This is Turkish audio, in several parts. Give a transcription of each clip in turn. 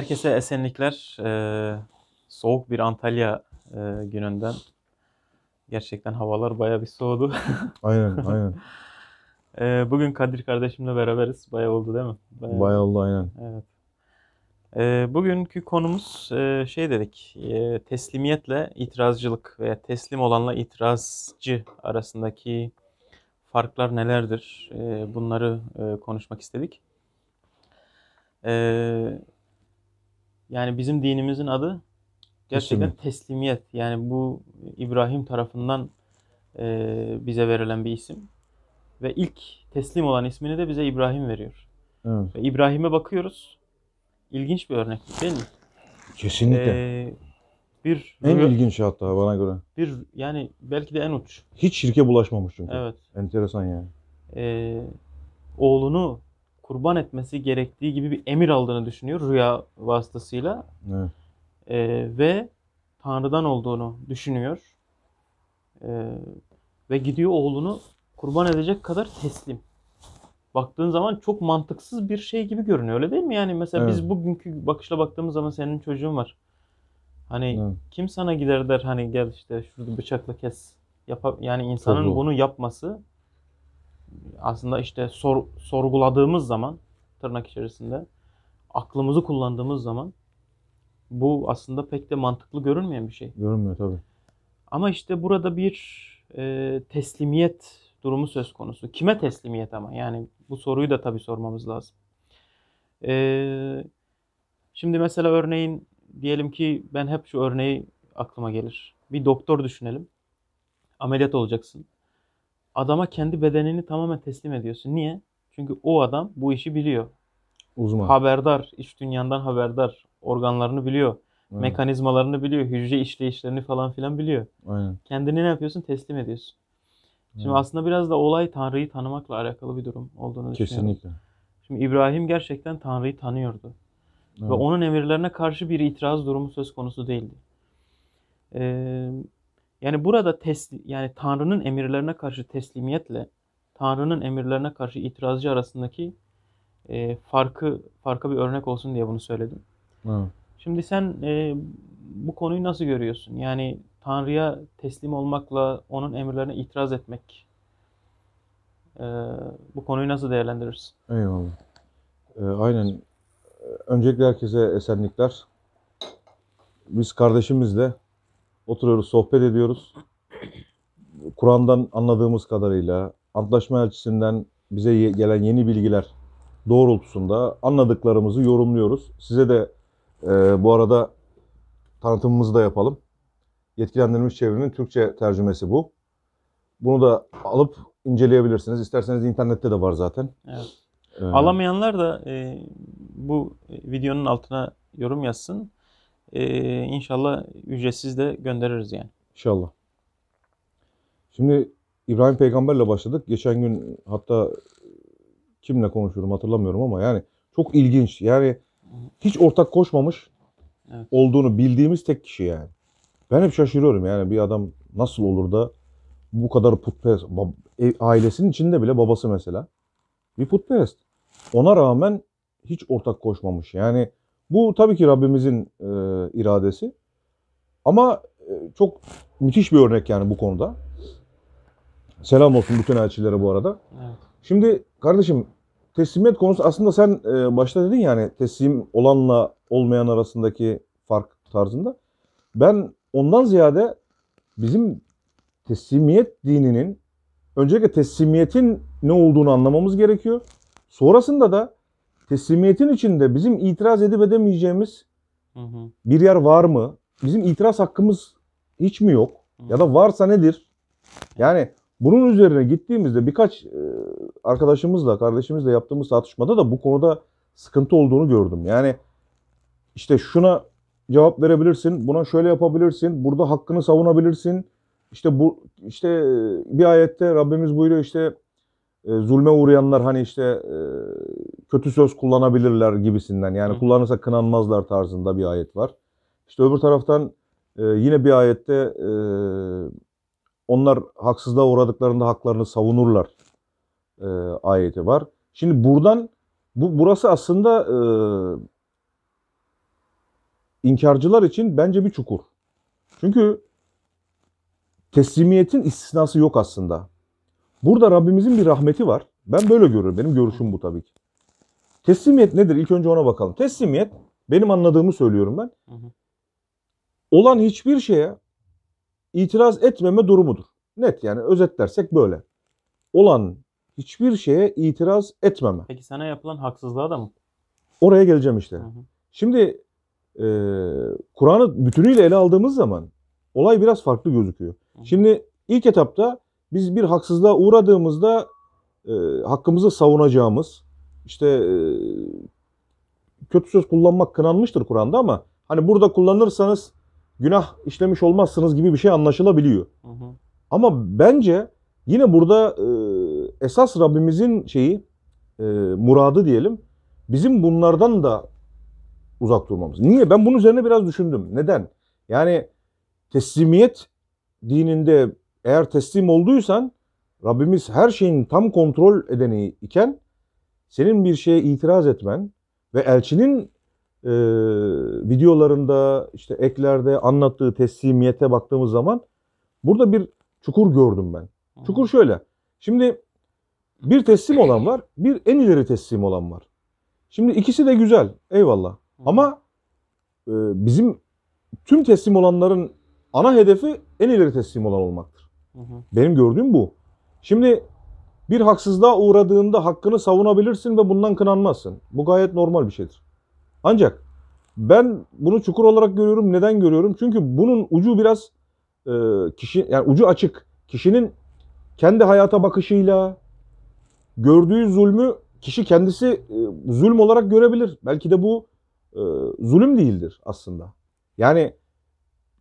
Herkese esenlikler. Ee, soğuk bir Antalya e, gününden. Gerçekten havalar baya bir soğudu. aynen, aynen. Ee, bugün Kadir kardeşimle beraberiz. Baya oldu değil mi? Baya, baya oldu aynen. Evet. Ee, bugünkü konumuz e, şey dedik. E, teslimiyetle itirazcılık veya teslim olanla itirazcı arasındaki farklar nelerdir? E, bunları e, konuşmak istedik. Eee yani bizim dinimizin adı gerçekten Teslimiyet. teslimiyet. Yani bu İbrahim tarafından e, bize verilen bir isim. Ve ilk teslim olan ismini de bize İbrahim veriyor. Evet. Ve İbrahim'e bakıyoruz. İlginç bir örnek değil mi? Kesinlikle. Ee, bir en rüya, ilginç hatta bana göre. Bir yani belki de en uç. Hiç şirke bulaşmamış çünkü. Evet. Enteresan yani. Ee, oğlunu kurban etmesi gerektiği gibi bir emir aldığını düşünüyor rüya vasıtasıyla. Evet. Ee, ve Tanrı'dan olduğunu düşünüyor. Ee, ve gidiyor oğlunu kurban edecek kadar teslim. Baktığın zaman çok mantıksız bir şey gibi görünüyor öyle değil mi? Yani mesela evet. biz bugünkü bakışla baktığımız zaman senin çocuğun var. Hani evet. kim sana gider der hani gel işte şurada bıçakla kes. Yap yani insanın Tabii. bunu yapması aslında işte sor, sorguladığımız zaman tırnak içerisinde aklımızı kullandığımız zaman bu aslında pek de mantıklı görünmeyen bir şey. Görünmüyor tabii. Ama işte burada bir e, teslimiyet durumu söz konusu. Kime teslimiyet ama? Yani bu soruyu da tabii sormamız lazım. E, şimdi mesela örneğin diyelim ki ben hep şu örneği aklıma gelir. Bir doktor düşünelim. Ameliyat olacaksın adama kendi bedenini tamamen teslim ediyorsun. Niye? Çünkü o adam bu işi biliyor. Uzman. Haberdar, iç dünyandan haberdar. Organlarını biliyor. Aynen. Mekanizmalarını biliyor. Hücre işleyişlerini falan filan biliyor. Aynen. Kendini ne yapıyorsun? Teslim ediyorsun. Şimdi Aynen. aslında biraz da olay Tanrı'yı tanımakla alakalı bir durum olduğunu Kesinlikle. düşünüyorum. Kesinlikle. Şimdi İbrahim gerçekten Tanrı'yı tanıyordu. Evet. Ve onun emirlerine karşı bir itiraz durumu söz konusu değildi. Ee, yani burada tesli yani Tanrı'nın emirlerine karşı teslimiyetle Tanrı'nın emirlerine karşı itirazcı arasındaki e, farkı farka bir örnek olsun diye bunu söyledim. Evet. Şimdi sen e, bu konuyu nasıl görüyorsun? Yani Tanrı'ya teslim olmakla onun emirlerine itiraz etmek e, bu konuyu nasıl değerlendirirsin? Eyvallah. E, aynen. E, öncelikle herkese esenlikler. Biz kardeşimizle Oturuyoruz, sohbet ediyoruz. Kur'an'dan anladığımız kadarıyla, antlaşma elçisinden bize gelen yeni bilgiler doğrultusunda anladıklarımızı yorumluyoruz. Size de e, bu arada tanıtımımızı da yapalım. Yetkilendirilmiş çevrenin Türkçe tercümesi bu. Bunu da alıp inceleyebilirsiniz. İsterseniz internette de var zaten. Evet. Ee, Alamayanlar da e, bu videonun altına yorum yazsın. Ee, inşallah ücretsiz de göndeririz yani. İnşallah. Şimdi İbrahim Peygamber'le başladık. Geçen gün hatta kimle konuşuyordum hatırlamıyorum ama yani çok ilginç. Yani hiç ortak koşmamış evet. olduğunu bildiğimiz tek kişi yani. Ben hep şaşırıyorum yani bir adam nasıl olur da bu kadar putperest, e, ailesinin içinde bile babası mesela bir putperest. Ona rağmen hiç ortak koşmamış. Yani bu tabii ki Rabbimizin e, iradesi. Ama e, çok müthiş bir örnek yani bu konuda. Selam olsun bütün elçilere bu arada. Evet. Şimdi kardeşim teslimiyet konusu aslında sen e, başta dedin yani teslim olanla olmayan arasındaki fark tarzında. Ben ondan ziyade bizim teslimiyet dininin öncelikle teslimiyetin ne olduğunu anlamamız gerekiyor. Sonrasında da teslimiyetin içinde bizim itiraz edip edemeyeceğimiz hı hı. bir yer var mı? Bizim itiraz hakkımız hiç mi yok? Hı. Ya da varsa nedir? Yani bunun üzerine gittiğimizde birkaç e, arkadaşımızla, kardeşimizle yaptığımız tartışmada da bu konuda sıkıntı olduğunu gördüm. Yani işte şuna cevap verebilirsin, buna şöyle yapabilirsin, burada hakkını savunabilirsin. İşte bu işte e, bir ayette Rabbimiz buyuruyor işte e, zulme uğrayanlar hani işte e, kötü söz kullanabilirler gibisinden. Yani Hı. kullanırsa kınanmazlar tarzında bir ayet var. İşte öbür taraftan e, yine bir ayette e, onlar haksızlığa uğradıklarında haklarını savunurlar e, ayeti var. Şimdi buradan bu burası aslında e, inkarcılar için bence bir çukur. Çünkü teslimiyetin istisnası yok aslında. Burada Rabbimizin bir rahmeti var. Ben böyle görüyorum. Benim görüşüm bu tabii ki. Teslimiyet nedir? İlk önce ona bakalım. Teslimiyet benim anladığımı söylüyorum ben. Olan hiçbir şeye itiraz etmeme durumudur. Net yani özetlersek böyle. Olan hiçbir şeye itiraz etmeme. Peki sana yapılan haksızlığa da mı? Oraya geleceğim işte. Hı hı. Şimdi e, Kur'an'ı bütünüyle ele aldığımız zaman olay biraz farklı gözüküyor. Hı hı. Şimdi ilk etapta biz bir haksızlığa uğradığımızda e, hakkımızı savunacağımız, işte e, kötü söz kullanmak kınanmıştır Kur'an'da ama hani burada kullanırsanız günah işlemiş olmazsınız gibi bir şey anlaşılabiliyor. Hı hı. Ama bence yine burada e, esas Rabbimizin şeyi, e, muradı diyelim, bizim bunlardan da uzak durmamız. Niye? Ben bunun üzerine biraz düşündüm. Neden? Yani teslimiyet dininde eğer teslim olduysan Rabbimiz her şeyin tam kontrol edeni iken senin bir şeye itiraz etmen ve elçinin e, videolarında işte eklerde anlattığı teslimiyete baktığımız zaman burada bir çukur gördüm ben. Çukur şöyle. Şimdi bir teslim olan var, bir en ileri teslim olan var. Şimdi ikisi de güzel, eyvallah. Ama e, bizim tüm teslim olanların ana hedefi en ileri teslim olan olmaktır. Hı hı. Benim gördüğüm bu. Şimdi bir haksızlığa uğradığında hakkını savunabilirsin ve bundan kınanmazsın. Bu gayet normal bir şeydir. Ancak ben bunu çukur olarak görüyorum. Neden görüyorum? Çünkü bunun ucu biraz e, kişi yani ucu açık. Kişinin kendi hayata bakışıyla gördüğü zulmü kişi kendisi e, zulm olarak görebilir. Belki de bu e, zulüm değildir aslında. Yani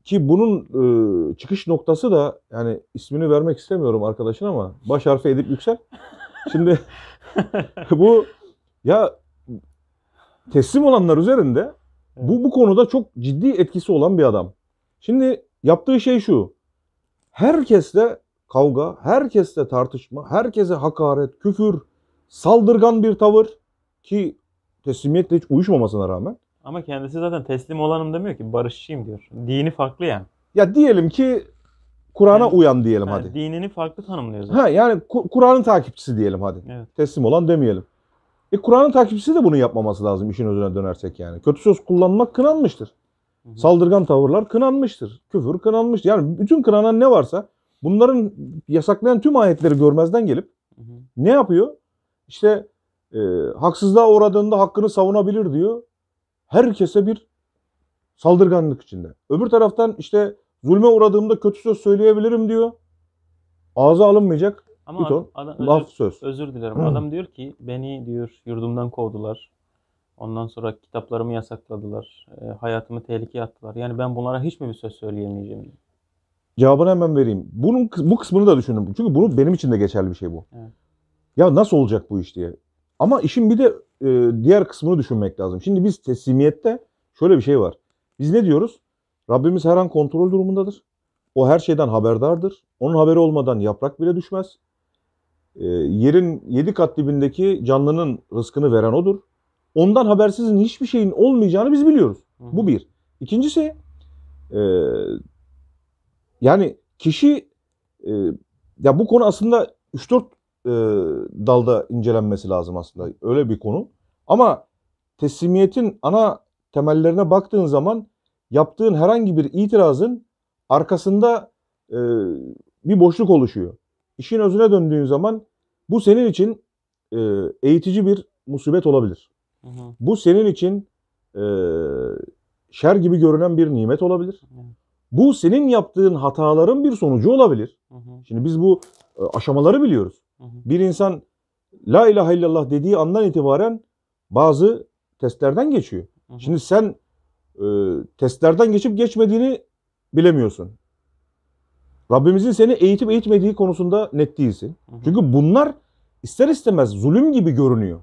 ki bunun e, çıkış noktası da yani ismini vermek istemiyorum arkadaşın ama baş harfi Edip Yüksel. Şimdi bu ya teslim olanlar üzerinde bu bu konuda çok ciddi etkisi olan bir adam. Şimdi yaptığı şey şu. Herkesle kavga, herkesle tartışma, herkese hakaret, küfür, saldırgan bir tavır ki teslimiyetle hiç uyuşmamasına rağmen ama kendisi zaten teslim olanım demiyor ki barışçıyım diyor. Dini farklı yani. Ya diyelim ki Kur'an'a yani, uyan diyelim ha, hadi. Dinini farklı tanımlıyor zaten. Ha yani Kur'an'ın takipçisi diyelim hadi. Evet. Teslim olan demeyelim. E Kur'an'ın takipçisi de bunu yapmaması lazım işin özüne dönersek yani. Kötü söz kullanmak kınanmıştır. Hı hı. Saldırgan tavırlar kınanmıştır. Küfür kınanmıştır. Yani bütün kınanan ne varsa bunların yasaklayan tüm ayetleri görmezden gelip hı hı. ne yapıyor? İşte e, haksızlığa uğradığında hakkını savunabilir diyor herkese bir saldırganlık içinde. Öbür taraftan işte zulme uğradığımda kötü söz söyleyebilirim diyor. Ağza alınmayacak Ama bir ton adam, laf özür, söz. Özür dilerim. Hı. Hmm. Adam diyor ki beni diyor yurdumdan kovdular. Ondan sonra kitaplarımı yasakladılar. E, hayatımı tehlikeye attılar. Yani ben bunlara hiç mi bir söz söyleyemeyeceğim? Diyor. Cevabını hemen vereyim. Bunun bu kısmını da düşündüm. Çünkü bunu benim için de geçerli bir şey bu. Evet. Ya nasıl olacak bu iş diye. Ama işin bir de e, diğer kısmını düşünmek lazım. Şimdi biz teslimiyette şöyle bir şey var. Biz ne diyoruz? Rabbimiz her an kontrol durumundadır. O her şeyden haberdardır. Onun haberi olmadan yaprak bile düşmez. E, yerin yedi kat dibindeki canlının rızkını veren odur. Ondan habersizin hiçbir şeyin olmayacağını biz biliyoruz. Hı. Bu bir. İkincisi e, yani kişi e, ya bu konu aslında 3-4 e, dalda incelenmesi lazım aslında. Öyle bir konu. Ama teslimiyetin ana temellerine baktığın zaman yaptığın herhangi bir itirazın arkasında e, bir boşluk oluşuyor. İşin özüne döndüğün zaman bu senin için e, eğitici bir musibet olabilir. Hı hı. Bu senin için e, şer gibi görünen bir nimet olabilir. Hı. Bu senin yaptığın hataların bir sonucu olabilir. Hı hı. Şimdi biz bu e, aşamaları biliyoruz. Bir insan la ilahe illallah dediği andan itibaren bazı testlerden geçiyor. Hı hı. Şimdi sen e, testlerden geçip geçmediğini bilemiyorsun. Rabbimizin seni eğitip eğitmediği konusunda net değilsin. Hı hı. Çünkü bunlar ister istemez zulüm gibi görünüyor.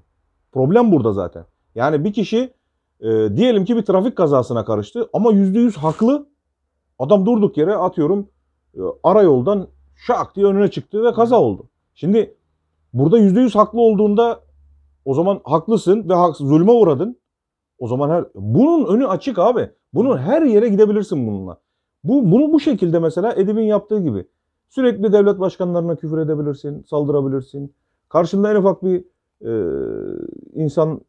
Problem burada zaten. Yani bir kişi e, diyelim ki bir trafik kazasına karıştı ama yüzde yüz haklı. Adam durduk yere atıyorum e, ara yoldan şak diye önüne çıktı ve kaza oldu. Şimdi burada yüzde yüz haklı olduğunda o zaman haklısın ve haksız, zulme uğradın. O zaman her bunun önü açık abi. Bunun her yere gidebilirsin bununla. Bu bunu bu şekilde mesela Edip'in yaptığı gibi sürekli devlet başkanlarına küfür edebilirsin, saldırabilirsin. Karşında en ufak bir e, insan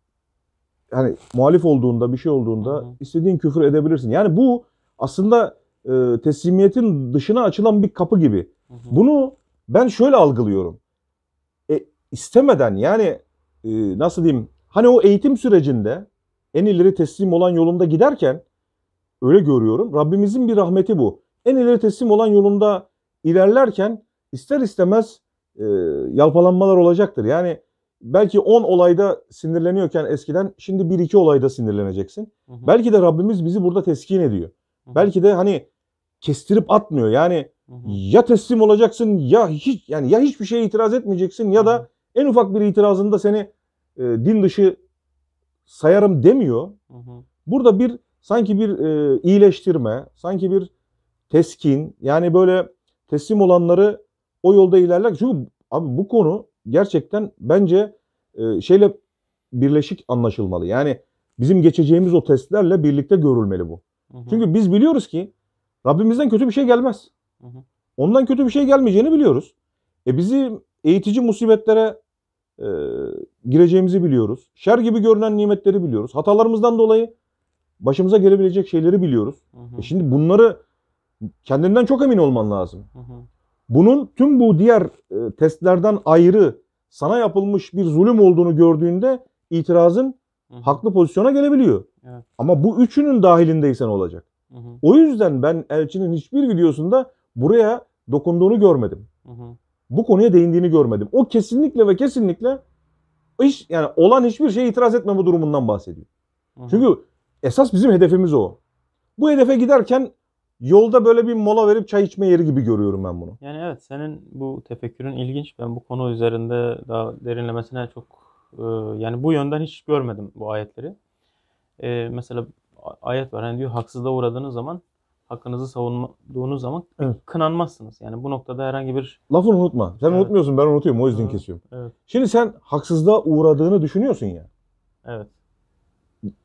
yani muhalif olduğunda, bir şey olduğunda istediğin küfür edebilirsin. Yani bu aslında e, teslimiyetin dışına açılan bir kapı gibi. Bunu ben şöyle algılıyorum. E, istemeden yani e, nasıl diyeyim hani o eğitim sürecinde en ileri teslim olan yolunda giderken öyle görüyorum. Rabbimizin bir rahmeti bu. En ileri teslim olan yolunda ilerlerken ister istemez e, yalpalanmalar olacaktır. Yani belki 10 olayda sinirleniyorken eskiden şimdi 1-2 olayda sinirleneceksin. Hı hı. Belki de Rabbimiz bizi burada teskin ediyor. Hı hı. Belki de hani kestirip atmıyor. Yani ya teslim olacaksın ya hiç yani ya hiçbir şeye itiraz etmeyeceksin ya da en ufak bir itirazında seni e, din dışı sayarım demiyor. Hı hı. Burada bir sanki bir e, iyileştirme, sanki bir teskin yani böyle teslim olanları o yolda ilerler. Çünkü abi bu konu gerçekten bence e, şeyle birleşik anlaşılmalı. Yani bizim geçeceğimiz o testlerle birlikte görülmeli bu. Hı hı. Çünkü biz biliyoruz ki Rabbimizden kötü bir şey gelmez. Ondan kötü bir şey gelmeyeceğini biliyoruz. E bizi eğitici musibetlere e, gireceğimizi biliyoruz. Şer gibi görünen nimetleri biliyoruz. Hatalarımızdan dolayı başımıza gelebilecek şeyleri biliyoruz. Hı hı. E şimdi bunları kendinden çok emin olman lazım. Hı hı. Bunun tüm bu diğer e, testlerden ayrı sana yapılmış bir zulüm olduğunu gördüğünde itirazın hı haklı pozisyona gelebiliyor. Evet. Ama bu üçünün dahilindeysen olacak. Hı-hı. O yüzden ben Elçi'nin hiçbir videosunda buraya dokunduğunu görmedim. Hı hı. Bu konuya değindiğini görmedim. O kesinlikle ve kesinlikle iş yani olan hiçbir şeye itiraz etmeme durumundan bahsediyor. Hı hı. Çünkü esas bizim hedefimiz o. Bu hedefe giderken yolda böyle bir mola verip çay içme yeri gibi görüyorum ben bunu. Yani evet senin bu tefekkürün ilginç. Ben bu konu üzerinde daha derinlemesine çok e, yani bu yönden hiç görmedim bu ayetleri. E, mesela ayet var hani diyor haksızlığa uğradığınız zaman hakkınızı savunduğunuz zaman Evet. kınanmazsınız. Yani bu noktada herhangi bir Lafını unutma. Sen Evet. unutmuyorsun ben unutuyorum o yüzden Evet. kesiyorum. evet, Şimdi sen haksızlığa uğradığını düşünüyorsun ya. evet.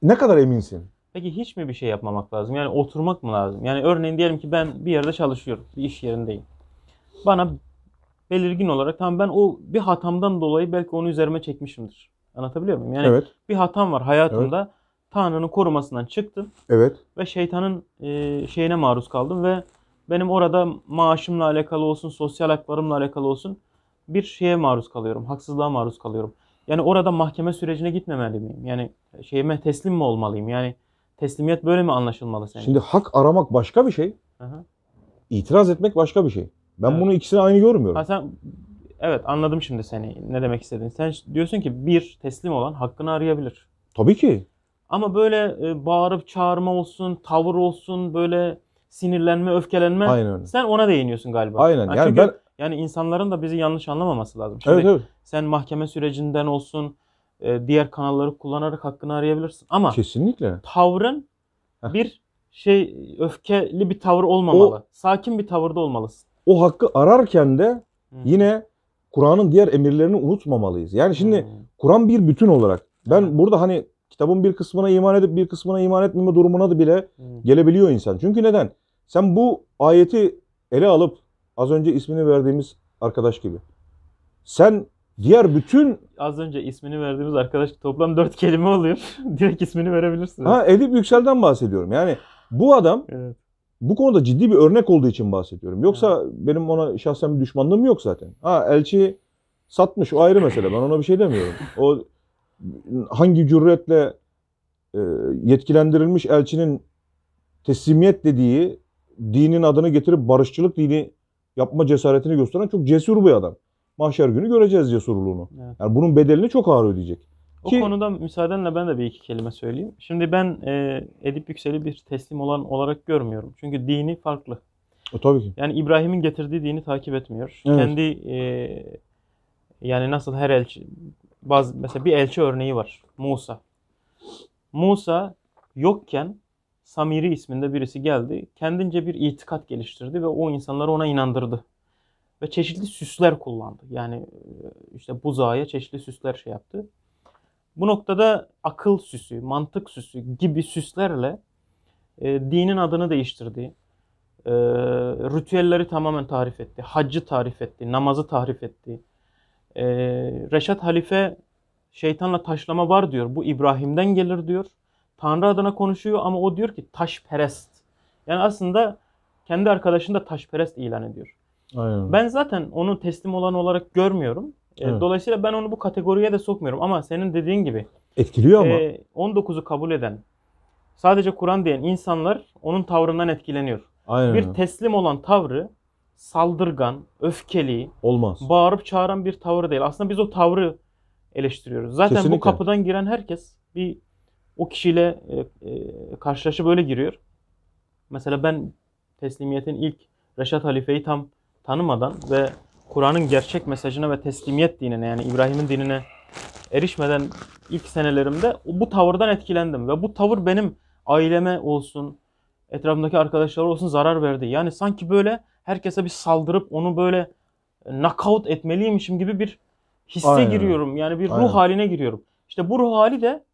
Ne kadar eminsin? Peki hiç mi bir şey yapmamak lazım? Yani oturmak mı lazım? Yani örneğin diyelim ki ben bir yerde çalışıyorum, bir iş yerindeyim. Bana belirgin olarak tam ben o bir hatamdan dolayı belki onu üzerime çekmişimdir. Anlatabiliyor muyum? Yani evet. bir hatam var hayatımda. Tanrı'nın korumasından çıktım. Evet. Ve şeytanın e, şeyine maruz kaldım ve benim orada maaşımla alakalı olsun, sosyal haklarımla alakalı olsun bir şeye maruz kalıyorum. Haksızlığa maruz kalıyorum. Yani orada mahkeme sürecine gitmemeli miyim? Yani şeyime teslim mi olmalıyım? Yani teslimiyet böyle mi anlaşılmalı senin? Şimdi hak aramak başka bir şey. Aha. İtiraz etmek başka bir şey. Ben evet. bunu ikisini aynı görmüyorum. Ha sen evet anladım şimdi seni. Ne demek istediğini. Sen diyorsun ki bir teslim olan hakkını arayabilir. Tabii ki. Ama böyle e, bağırıp çağırma olsun, tavır olsun, böyle sinirlenme, öfkelenme. Aynen öyle. Sen ona değiniyorsun galiba. Aynen. Yani, yani çünkü ben... yani insanların da bizi yanlış anlamaması lazım. Şimdi evet, evet. sen mahkeme sürecinden olsun, e, diğer kanalları kullanarak hakkını arayabilirsin ama Kesinlikle. Tavrın Heh. bir şey öfkeli bir tavır olmamalı. O, Sakin bir tavırda olmalısın. O hakkı ararken de Hı. yine Kur'an'ın diğer emirlerini unutmamalıyız. Yani şimdi Kur'an bir bütün olarak ben Hı. burada hani kitabın bir kısmına iman edip bir kısmına iman etmeme durumuna da bile hmm. gelebiliyor insan. Çünkü neden? Sen bu ayeti ele alıp az önce ismini verdiğimiz arkadaş gibi. Sen diğer bütün... Az önce ismini verdiğimiz arkadaş toplam dört kelime oluyor. Direkt ismini verebilirsiniz. Ha Edip Yüksel'den bahsediyorum. Yani bu adam evet. bu konuda ciddi bir örnek olduğu için bahsediyorum. Yoksa evet. benim ona şahsen bir düşmanlığım yok zaten. Ha elçi satmış o ayrı mesele. Ben ona bir şey demiyorum. O hangi cüretle e, yetkilendirilmiş elçinin teslimiyet dediği dinin adını getirip barışçılık dini yapma cesaretini gösteren çok cesur bir adam. Mahşer günü göreceğiz cesurluğunu. Evet. Yani bunun bedelini çok ağır ödeyecek. O Ki, konuda müsaadenle ben de bir iki kelime söyleyeyim. Şimdi ben e, Edip Yüksel'i bir teslim olan olarak görmüyorum. Çünkü dini farklı. E, tabii ki. Yani İbrahim'in getirdiği dini takip etmiyor. Evet. Kendi e, yani nasıl her elçi bazı mesela bir elçi örneği var. Musa. Musa yokken Samiri isminde birisi geldi. Kendince bir itikat geliştirdi ve o insanları ona inandırdı. Ve çeşitli süsler kullandı. Yani e, işte buzağa çeşitli süsler şey yaptı. Bu noktada akıl süsü, mantık süsü gibi süslerle e, dinin adını değiştirdi. E, ritüelleri tamamen tarif etti. Haccı tarif etti. Namazı tarif etti e, Reşat Halife şeytanla taşlama var diyor. Bu İbrahim'den gelir diyor. Tanrı adına konuşuyor ama o diyor ki taşperest. Yani aslında kendi arkadaşını da taşperest ilan ediyor. Aynen. Ben zaten onu teslim olan olarak görmüyorum. Ee, evet. Dolayısıyla ben onu bu kategoriye de sokmuyorum ama senin dediğin gibi etkiliyor ama e, ee, 19'u kabul eden sadece Kur'an diyen insanlar onun tavrından etkileniyor. Aynen. Bir teslim olan tavrı saldırgan, öfkeli, olmaz. bağırıp çağıran bir tavır değil. Aslında biz o tavrı eleştiriyoruz. Zaten Kesinlikle. bu kapıdan giren herkes bir o kişiyle e, e, karşılaşıp öyle giriyor. Mesela ben teslimiyetin ilk Reşat Halife'yi tam tanımadan ve Kur'an'ın gerçek mesajına ve teslimiyet dinine yani İbrahim'in dinine erişmeden ilk senelerimde bu tavırdan etkilendim ve bu tavır benim aileme olsun, etrafındaki arkadaşlar olsun zarar verdi. Yani sanki böyle herkese bir saldırıp onu böyle e, knockout etmeliymişim gibi bir hisse Aynen. giriyorum. Yani bir Aynen. ruh haline giriyorum. İşte bu ruh hali de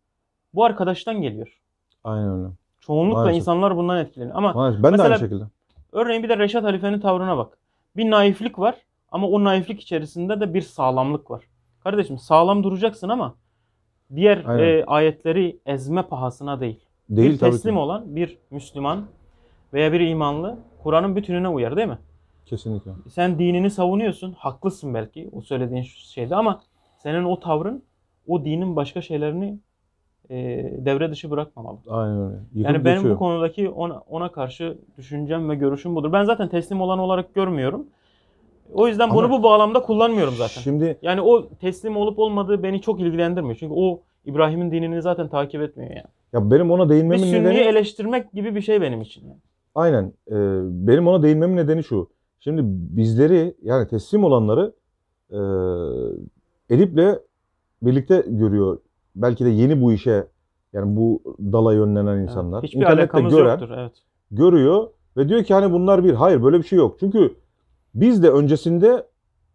bu arkadaştan geliyor. Aynen öyle. Çoğunlukla Maalesef. insanlar bundan etkileniyor. Ama Maalesef. ben de aynı şekilde. Örneğin bir de Reşat Halife'nin tavrına bak. Bir naiflik var ama o naiflik içerisinde de bir sağlamlık var. Kardeşim sağlam duracaksın ama diğer e, ayetleri ezme pahasına değil. Değil bir tabii teslim ki. olan bir Müslüman veya bir imanlı Kur'an'ın bütününe uyar değil mi? Kesinlikle. Sen dinini savunuyorsun. Haklısın belki o söylediğin şeyde ama senin o tavrın o dinin başka şeylerini e, devre dışı bırakmamalı. Aynen öyle. Yıkıp yani benim geçiyor. bu konudaki ona, ona karşı düşüncem ve görüşüm budur. Ben zaten teslim olan olarak görmüyorum. O yüzden Ama bunu bu bağlamda kullanmıyorum zaten. Şimdi yani o teslim olup olmadığı beni çok ilgilendirmiyor. Çünkü o İbrahim'in dinini zaten takip etmiyor yani. Ya benim ona değinmemin sünniyi nedeni... eleştirmek gibi bir şey benim için. Aynen. Ee, benim ona değinmemin nedeni şu. Şimdi bizleri yani teslim olanları e, Edip'le birlikte görüyor. Belki de yeni bu işe yani bu dala yönlenen insanlar. Evet. Hiçbir alakamız yoktur. Evet. görüyor ve diyor ki hani bunlar bir. Hayır böyle bir şey yok. Çünkü biz de öncesinde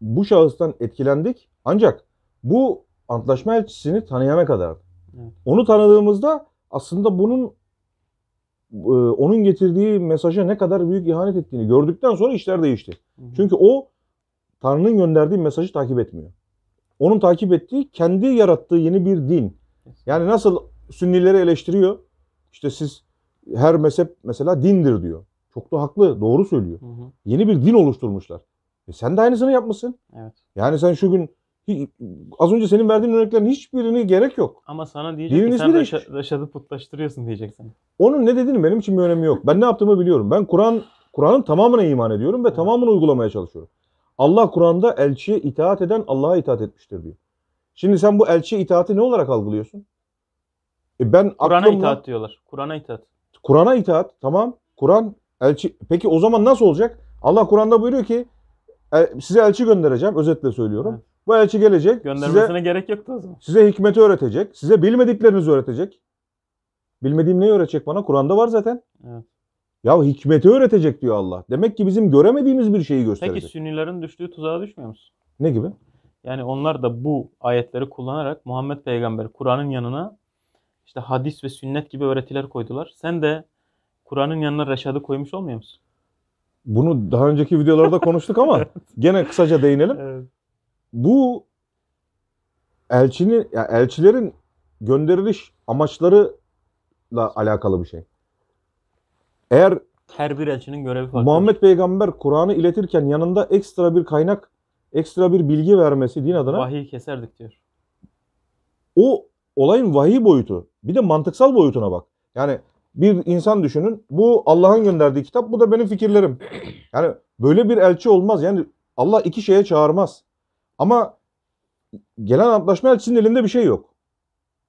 bu şahıstan etkilendik. Ancak bu antlaşma elçisini tanıyana kadar. Evet. Onu tanıdığımızda aslında bunun e, onun getirdiği mesaja ne kadar büyük ihanet ettiğini gördükten sonra işler değişti. Hı hı. Çünkü o Tanrı'nın gönderdiği mesajı takip etmiyor. Onun takip ettiği kendi yarattığı yeni bir din. Yani nasıl Sünnileri eleştiriyor. İşte siz her mezhep mesela dindir diyor. Çok da haklı, doğru söylüyor. Hı hı. Yeni bir din oluşturmuşlar. E sen de aynısını yapmışsın. Evet. Yani sen şu gün Az önce senin verdiğin örneklerin hiçbirini gerek yok. Ama sana diyecek Birinin ki sen Reşa, Reşat'ı putlaştırıyorsun diyeceksin. Onun ne dediğini benim için bir önemi yok. Ben ne yaptığımı biliyorum. Ben Kur'an Kur'an'ın tamamına iman ediyorum ve evet. tamamını uygulamaya çalışıyorum. Allah Kur'an'da elçiye itaat eden Allah'a itaat etmiştir diyor. Şimdi sen bu elçiye itaati ne olarak algılıyorsun? E ben Kur'an'a aklımla... itaat diyorlar. Kur'an'a itaat. Kur'an'a itaat tamam. Kur'an elçi. Peki o zaman nasıl olacak? Allah Kur'an'da buyuruyor ki e, size elçi göndereceğim. Özetle söylüyorum. Evet. Bu elçi gelecek. Göndermesine size, gerek yoktu o zaman. Size hikmeti öğretecek. Size bilmediklerinizi öğretecek. Bilmediğim neyi öğretecek bana? Kur'an'da var zaten. Evet. Ya hikmeti öğretecek diyor Allah. Demek ki bizim göremediğimiz bir şeyi gösterecek. Peki Sünnilerin düştüğü tuzağa düşmüyor musun? Ne gibi? Yani onlar da bu ayetleri kullanarak Muhammed peygamber Kur'an'ın yanına işte hadis ve sünnet gibi öğretiler koydular. Sen de Kur'an'ın yanına Reşad'ı koymuş olmuyor musun? Bunu daha önceki videolarda konuştuk ama gene kısaca değinelim. Evet bu elçinin ya elçilerin gönderiliş amaçlarıyla alakalı bir şey. Eğer her bir elçinin görevi farklı. Muhammed Peygamber Kur'an'ı iletirken yanında ekstra bir kaynak, ekstra bir bilgi vermesi din adına. Vahiy keserdik diyor. O olayın vahiy boyutu. Bir de mantıksal boyutuna bak. Yani bir insan düşünün. Bu Allah'ın gönderdiği kitap. Bu da benim fikirlerim. Yani böyle bir elçi olmaz. Yani Allah iki şeye çağırmaz. Ama gelen antlaşma elçisinin elinde bir şey yok.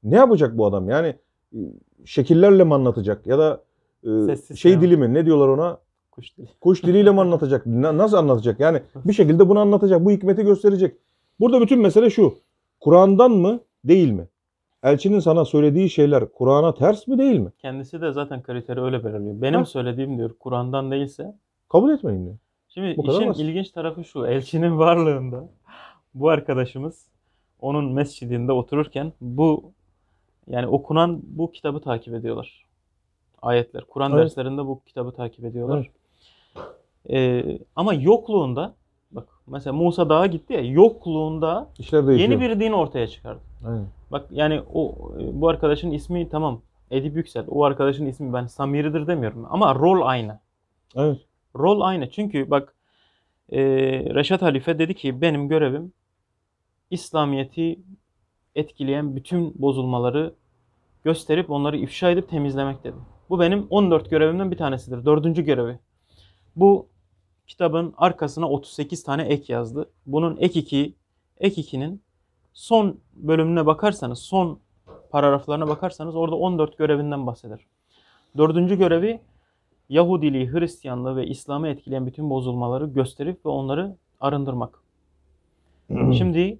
Ne yapacak bu adam? Yani e, şekillerle mi anlatacak ya da e, Sessiz şey dili mi? Ne diyorlar ona? Kuş dili. Kuş diliyle mi anlatacak? Nasıl anlatacak? Yani bir şekilde bunu anlatacak. Bu hikmeti gösterecek. Burada bütün mesele şu. Kur'an'dan mı? Değil mi? Elçinin sana söylediği şeyler Kur'an'a ters mi değil mi? Kendisi de zaten kriteri öyle belirliyor. Benim ha? söylediğim diyor Kur'an'dan değilse kabul etmeyin diyor. Şimdi Bu işin basit. ilginç tarafı şu. Elçinin varlığında bu arkadaşımız onun mescidinde otururken bu yani okunan bu kitabı takip ediyorlar. Ayetler. Kur'an evet. derslerinde bu kitabı takip ediyorlar. Evet. Ee, ama yokluğunda bak mesela Musa Dağ'a gitti ya yokluğunda İşler değişiyor. yeni bir din ortaya çıkardı. Aynen. Bak yani o bu arkadaşın ismi tamam Edip Yüksel. O arkadaşın ismi ben Samiri'dir demiyorum ama rol aynı. Evet. Rol aynı. Çünkü bak e, Reşat Halife dedi ki benim görevim İslamiyeti etkileyen bütün bozulmaları gösterip onları ifşa edip temizlemek temizlemektedir. Bu benim 14 görevimden bir tanesidir. Dördüncü görevi. Bu kitabın arkasına 38 tane ek yazdı. Bunun ek 2, ek 2'nin son bölümüne bakarsanız, son paragraflarına bakarsanız orada 14 görevinden bahseder. Dördüncü görevi Yahudiliği, Hristiyanlığı ve İslam'ı etkileyen bütün bozulmaları gösterip ve onları arındırmak. Hmm. Şimdi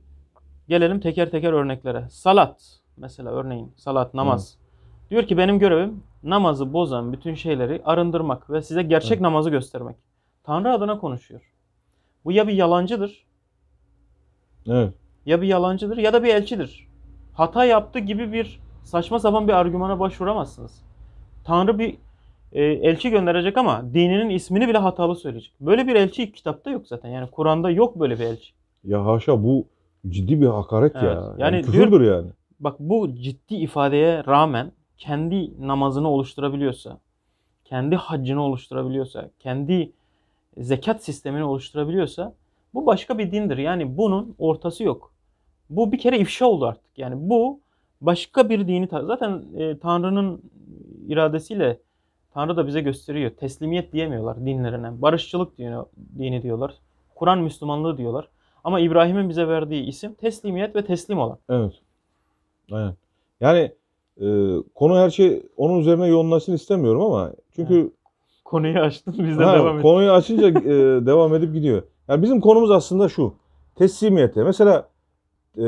Gelelim teker teker örneklere. Salat mesela örneğin salat namaz. Hı. Diyor ki benim görevim namazı bozan bütün şeyleri arındırmak ve size gerçek Hı. namazı göstermek. Tanrı adına konuşuyor. Bu ya bir yalancıdır. Evet. Ya bir yalancıdır ya da bir elçidir. Hata yaptı gibi bir saçma sapan bir argümana başvuramazsınız. Tanrı bir e, elçi gönderecek ama dininin ismini bile hatalı söyleyecek. Böyle bir elçi kitapta yok zaten. Yani Kur'an'da yok böyle bir elçi. Ya haşa bu Ciddi bir hakaret evet. ya. Yani, yani küfürdür diyor, yani. Bak bu ciddi ifadeye rağmen kendi namazını oluşturabiliyorsa, kendi haccını oluşturabiliyorsa, kendi zekat sistemini oluşturabiliyorsa bu başka bir dindir. Yani bunun ortası yok. Bu bir kere ifşa oldu artık. Yani bu başka bir dini zaten e, Tanrı'nın iradesiyle Tanrı da bize gösteriyor. Teslimiyet diyemiyorlar dinlerine. Barışçılık diyor, dini diyorlar. Kur'an Müslümanlığı diyorlar. Ama İbrahim'in bize verdiği isim teslimiyet ve teslim olan. Evet. Aynen. Yani e, konu her şey onun üzerine yoğunlaşsın istemiyorum ama çünkü evet. konuyu açtın bizden ha, devam et. Konuyu açınca e, devam edip gidiyor. Yani bizim konumuz aslında şu. Teslimiyete. Mesela e,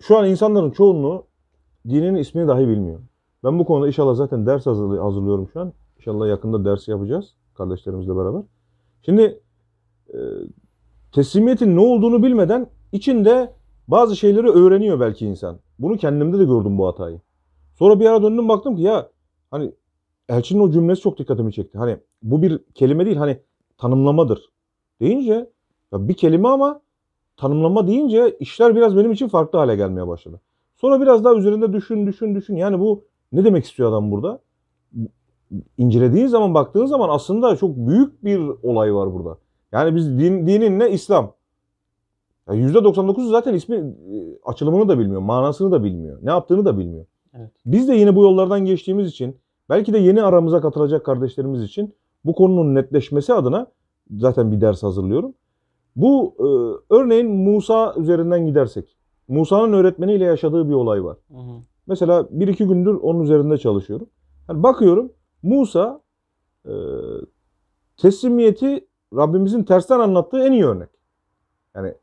şu an insanların çoğunluğu dinin ismini dahi bilmiyor. Ben bu konuda inşallah zaten ders hazırlıyorum şu an. İnşallah yakında ders yapacağız kardeşlerimizle beraber. Şimdi e, teslimiyetin ne olduğunu bilmeden içinde bazı şeyleri öğreniyor belki insan. Bunu kendimde de gördüm bu hatayı. Sonra bir ara döndüm baktım ki ya hani Elçinin o cümlesi çok dikkatimi çekti. Hani bu bir kelime değil hani tanımlamadır deyince ya bir kelime ama tanımlama deyince işler biraz benim için farklı hale gelmeye başladı. Sonra biraz daha üzerinde düşün düşün düşün. Yani bu ne demek istiyor adam burada? İncelediğin zaman baktığın zaman aslında çok büyük bir olay var burada. Yani biz din, dinin ne? İslam. Ya %99'u zaten ismi e, açılımını da bilmiyor, manasını da bilmiyor, ne yaptığını da bilmiyor. Evet. Biz de yine bu yollardan geçtiğimiz için, belki de yeni aramıza katılacak kardeşlerimiz için bu konunun netleşmesi adına zaten bir ders hazırlıyorum. Bu e, örneğin Musa üzerinden gidersek, Musa'nın öğretmeniyle yaşadığı bir olay var. Hı hı. Mesela bir iki gündür onun üzerinde çalışıyorum. Yani bakıyorum Musa e, teslimiyeti Rabbimizin tersten anlattığı en iyi örnek. Yani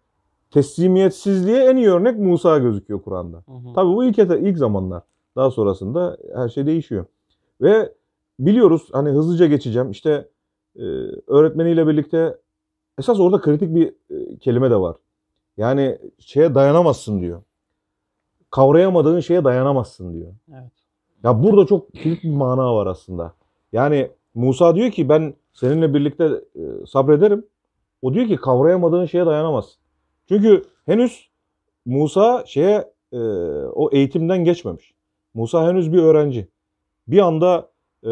teslimiyetsizliğe en iyi örnek Musa gözüküyor Kur'an'da. Tabii bu ilk ilk zamanlar. Daha sonrasında her şey değişiyor. Ve biliyoruz hani hızlıca geçeceğim. İşte e, öğretmeniyle birlikte esas orada kritik bir e, kelime de var. Yani şeye dayanamazsın diyor. Kavrayamadığın şeye dayanamazsın diyor. Evet. Ya burada çok kilit bir mana var aslında. Yani Musa diyor ki ben seninle birlikte e, sabrederim. O diyor ki kavrayamadığın şeye dayanamaz. Çünkü henüz Musa şeye e, o eğitimden geçmemiş. Musa henüz bir öğrenci. Bir anda e,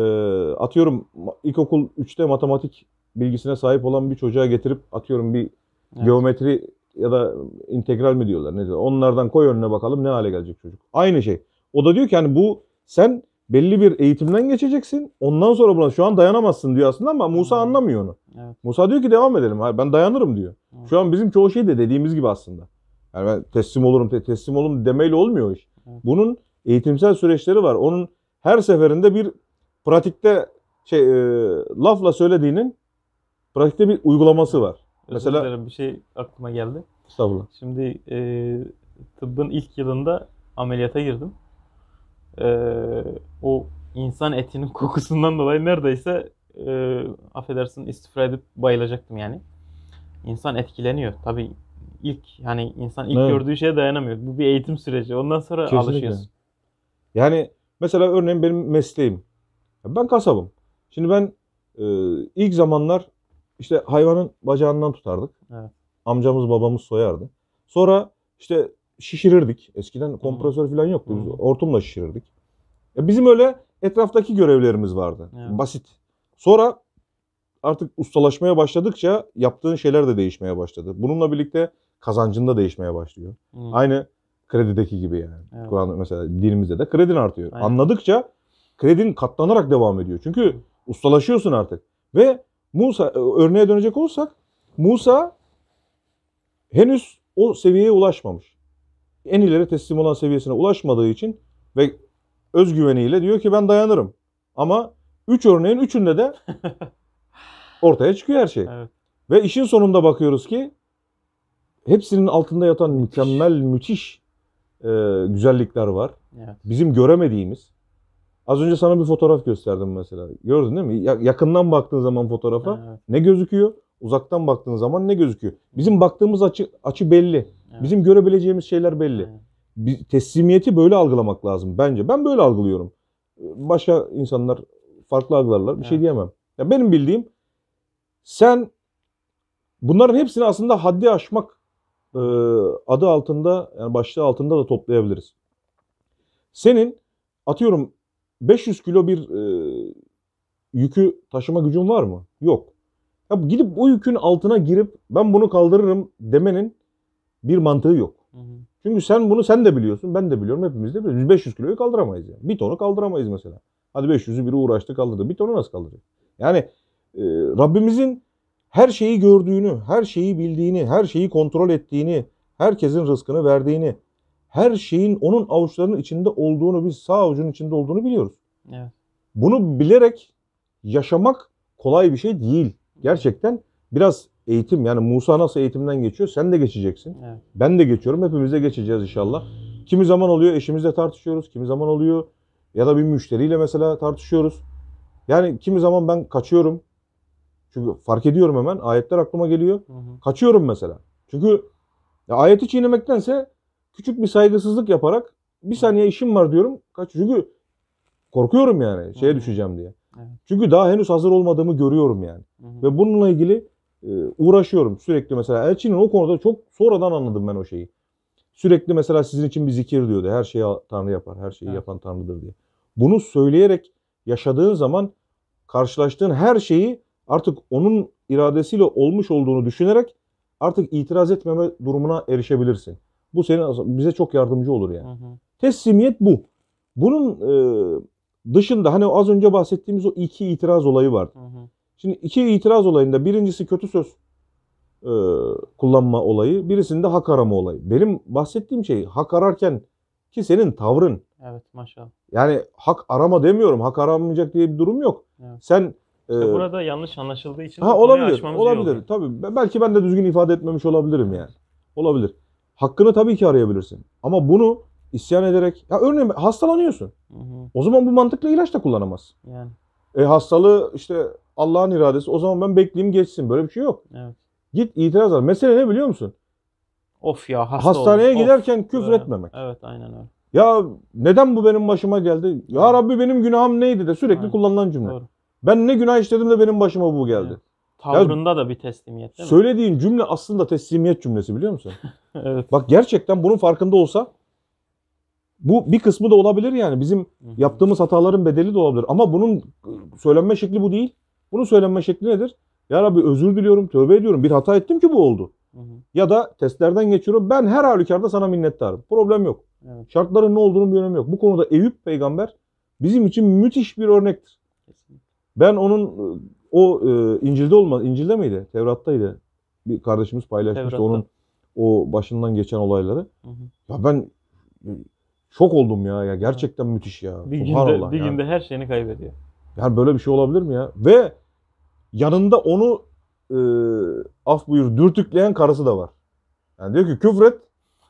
atıyorum ilkokul 3'te matematik bilgisine sahip olan bir çocuğa getirip atıyorum bir evet. geometri ya da integral mi diyorlar ne diyor. Onlardan koy önüne bakalım ne hale gelecek çocuk. Aynı şey. O da diyor ki hani bu sen belli bir eğitimden geçeceksin. Ondan sonra buna şu an dayanamazsın diyor aslında ama Musa hmm. anlamıyor onu. Evet. Musa diyor ki devam edelim. Hayır ben dayanırım diyor. Hmm. Şu an bizim çoğu şey de dediğimiz gibi aslında. Yani ben teslim olurum, teslim olurum demeyle olmuyor iş. Evet. Bunun eğitimsel süreçleri var. Onun her seferinde bir pratikte şey e, lafla söylediğinin pratikte bir uygulaması var. Özür Mesela dilerim, bir şey aklıma geldi. Estağfurullah. Şimdi e, tıbbın ilk yılında ameliyata girdim e, o insan etinin kokusundan dolayı neredeyse e, affedersin istifra edip bayılacaktım yani. İnsan etkileniyor. tabi ilk hani insan ilk evet. gördüğü şeye dayanamıyor. Bu bir eğitim süreci. Ondan sonra Kesinlikle. alışıyorsun. Yani mesela örneğin benim mesleğim. Ben kasabım. Şimdi ben e, ilk zamanlar işte hayvanın bacağından tutardık. Evet. Amcamız babamız soyardı. Sonra işte şişirirdik. Eskiden kompresör falan yoktu. Biz hortumla şişirirdik. Ya bizim öyle etraftaki görevlerimiz vardı. Evet. Basit. Sonra artık ustalaşmaya başladıkça yaptığın şeyler de değişmeye başladı. Bununla birlikte kazancın da değişmeye başlıyor. Hı. Aynı kredideki gibi yani. Evet. Kur'an mesela dilimizde de kredin artıyor. Aynen. Anladıkça kredin katlanarak devam ediyor. Çünkü ustalaşıyorsun artık. Ve Musa e, örneğe dönecek olsak, Musa henüz o seviyeye ulaşmamış en ileri teslim olan seviyesine ulaşmadığı için ve özgüveniyle diyor ki ben dayanırım. Ama 3 üç örneğin 3'ünde de ortaya çıkıyor her şey. Evet. Ve işin sonunda bakıyoruz ki hepsinin altında yatan mükemmel, müthiş e, güzellikler var. Evet. Bizim göremediğimiz. Az önce sana bir fotoğraf gösterdim mesela. Gördün değil mi? yakından baktığın zaman fotoğrafa evet. ne gözüküyor? Uzaktan baktığın zaman ne gözüküyor? Bizim baktığımız açı açı belli. Evet. Bizim görebileceğimiz şeyler belli. Evet. Bir teslimiyeti böyle algılamak lazım bence. Ben böyle algılıyorum. Başka insanlar farklı algılarlar. Bir şey evet. şey diyemem. Ya benim bildiğim sen bunların hepsini aslında haddi aşmak e, adı altında yani başlığı altında da toplayabiliriz. Senin atıyorum 500 kilo bir e, yükü taşıma gücün var mı? Yok. Ya gidip o yükün altına girip ben bunu kaldırırım demenin bir mantığı yok. Hı hı. Çünkü sen bunu sen de biliyorsun, ben de biliyorum, hepimiz de biliyoruz. 500 kiloyu kaldıramayız yani. Bir tonu kaldıramayız mesela. Hadi 500'ü biri uğraştı kaldırdı. Bir tonu nasıl kaldıracak? Yani e, Rabbimizin her şeyi gördüğünü, her şeyi bildiğini, her şeyi kontrol ettiğini, herkesin rızkını verdiğini, her şeyin onun avuçlarının içinde olduğunu, biz sağ avucun içinde olduğunu biliyoruz. Evet. Bunu bilerek yaşamak kolay bir şey değil gerçekten biraz eğitim yani Musa nasıl eğitimden geçiyor sen de geçeceksin. Evet. Ben de geçiyorum hepimiz de geçeceğiz inşallah. Kimi zaman oluyor eşimizle tartışıyoruz, kimi zaman oluyor ya da bir müşteriyle mesela tartışıyoruz. Yani kimi zaman ben kaçıyorum. Çünkü fark ediyorum hemen ayetler aklıma geliyor. Hı hı. Kaçıyorum mesela. Çünkü ya ayeti çiğnemektense küçük bir saygısızlık yaparak bir saniye işim var diyorum. Kaç çünkü korkuyorum yani şeye hı hı. düşeceğim diye. Çünkü daha henüz hazır olmadığımı görüyorum yani. Hı hı. Ve bununla ilgili e, uğraşıyorum sürekli mesela. Elçinin o konuda çok sonradan anladım ben o şeyi. Sürekli mesela sizin için bir zikir diyordu. Her şeyi Tanrı yapar, her şeyi evet. yapan Tanrı'dır diye. Bunu söyleyerek yaşadığın zaman karşılaştığın her şeyi artık onun iradesiyle olmuş olduğunu düşünerek artık itiraz etmeme durumuna erişebilirsin. Bu senin bize çok yardımcı olur yani. Hı hı. Teslimiyet bu. Bunun e, dışında hani az önce bahsettiğimiz o iki itiraz olayı vardı. Hı hı. Şimdi iki itiraz olayında birincisi kötü söz e, kullanma olayı, birisinde hak arama olayı. Benim bahsettiğim şey hak ararken ki senin tavrın. Evet maşallah. Yani hak arama demiyorum. Hak aramayacak diye bir durum yok. Evet. Sen işte e, burada yanlış anlaşıldığı için ha, olabilir. Olabilir. Tabii belki ben de düzgün ifade etmemiş olabilirim yani. Olabilir. Hakkını tabii ki arayabilirsin. Ama bunu isyan ederek ya örneğin hastalanıyorsun. Hı hı. O zaman bu mantıkla ilaç da kullanamaz. Yani. E hastalığı işte Allah'ın iradesi. O zaman ben bekleyeyim geçsin. Böyle bir şey yok. Evet. Git itiraz al. Mesele ne biliyor musun? Of ya hasta Hastaneye oldum. giderken of. küfür etmemek. Evet aynen öyle. Ya neden bu benim başıma geldi? Ya evet. Rabbi benim günahım neydi de sürekli aynen. kullanılan cümle. Doğru. Ben ne günah işledim de benim başıma bu geldi. Evet. Tavrında ya, da bir teslimiyet değil mi? Söylediğin cümle aslında teslimiyet cümlesi biliyor musun? evet. Bak gerçekten bunun farkında olsa bu bir kısmı da olabilir yani. Bizim yaptığımız hataların bedeli de olabilir. Ama bunun ıı, söylenme şekli bu değil. Bunun söylenme şekli nedir? Ya Rabbi özür diliyorum, tövbe ediyorum. Bir hata ettim ki bu oldu. Ya da testlerden geçiyorum. Ben her halükarda sana minnettarım. Problem yok. Evet. Şartların ne olduğunun bir önemi yok. Bu konuda Eyüp peygamber bizim için müthiş bir örnektir. Ben onun ıı, o e, İncil'de olmaz. İncil'de miydi? Tevrat'taydı. Bir kardeşimiz paylaşmıştı Tevrat'ta. onun o başından geçen olayları. Hı hı. Ya ben Şok oldum ya. ya gerçekten müthiş ya. Bir günde, bir günde her şeyini kaybediyor. Yani böyle bir şey olabilir mi ya? Ve yanında onu e, af buyur dürtükleyen karısı da var. Yani diyor ki küfret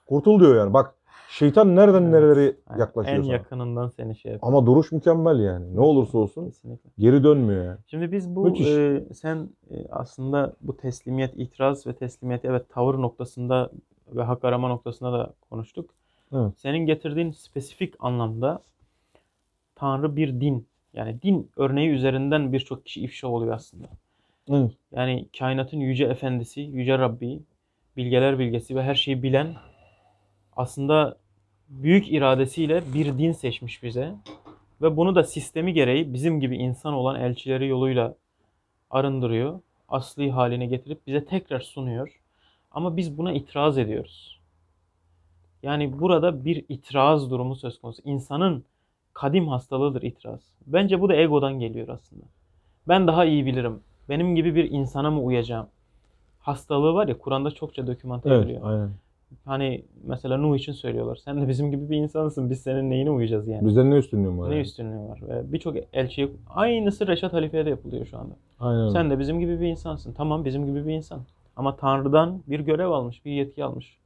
kurtul diyor yani. Bak şeytan nereden evet. nerelere yani yaklaşıyor En sana. yakınından seni şey yapıyor. Ama duruş mükemmel yani. Ne olursa olsun Kesinlikle. geri dönmüyor yani. Şimdi biz bu e, sen e, aslında bu teslimiyet, itiraz ve teslimiyet evet tavır noktasında ve hak arama noktasında da konuştuk. Evet. Senin getirdiğin spesifik anlamda Tanrı bir din. Yani din örneği üzerinden birçok kişi ifşa oluyor aslında. Evet. Yani kainatın yüce efendisi, yüce Rabbi, bilgeler bilgesi ve her şeyi bilen aslında büyük iradesiyle bir din seçmiş bize. Ve bunu da sistemi gereği bizim gibi insan olan elçileri yoluyla arındırıyor. Asli haline getirip bize tekrar sunuyor. Ama biz buna itiraz ediyoruz. Yani burada bir itiraz durumu söz konusu. İnsanın kadim hastalığıdır itiraz. Bence bu da egodan geliyor aslında. Ben daha iyi bilirim. Benim gibi bir insana mı uyacağım? Hastalığı var ya Kur'an'da çokça dokümante evet, ediliyor. Aynen. Hani mesela Nuh için söylüyorlar. Sen de bizim gibi bir insansın. Biz senin neyine uyacağız yani? Bizden ne üstünlüğün var? Ne yani? üstünlüğün var? Ve birçok elçiye aynısı Reşat Halife'ye de yapılıyor şu anda. Aynen. Sen de bizim gibi bir insansın. Tamam bizim gibi bir insan. Ama Tanrı'dan bir görev almış, bir yetki almış.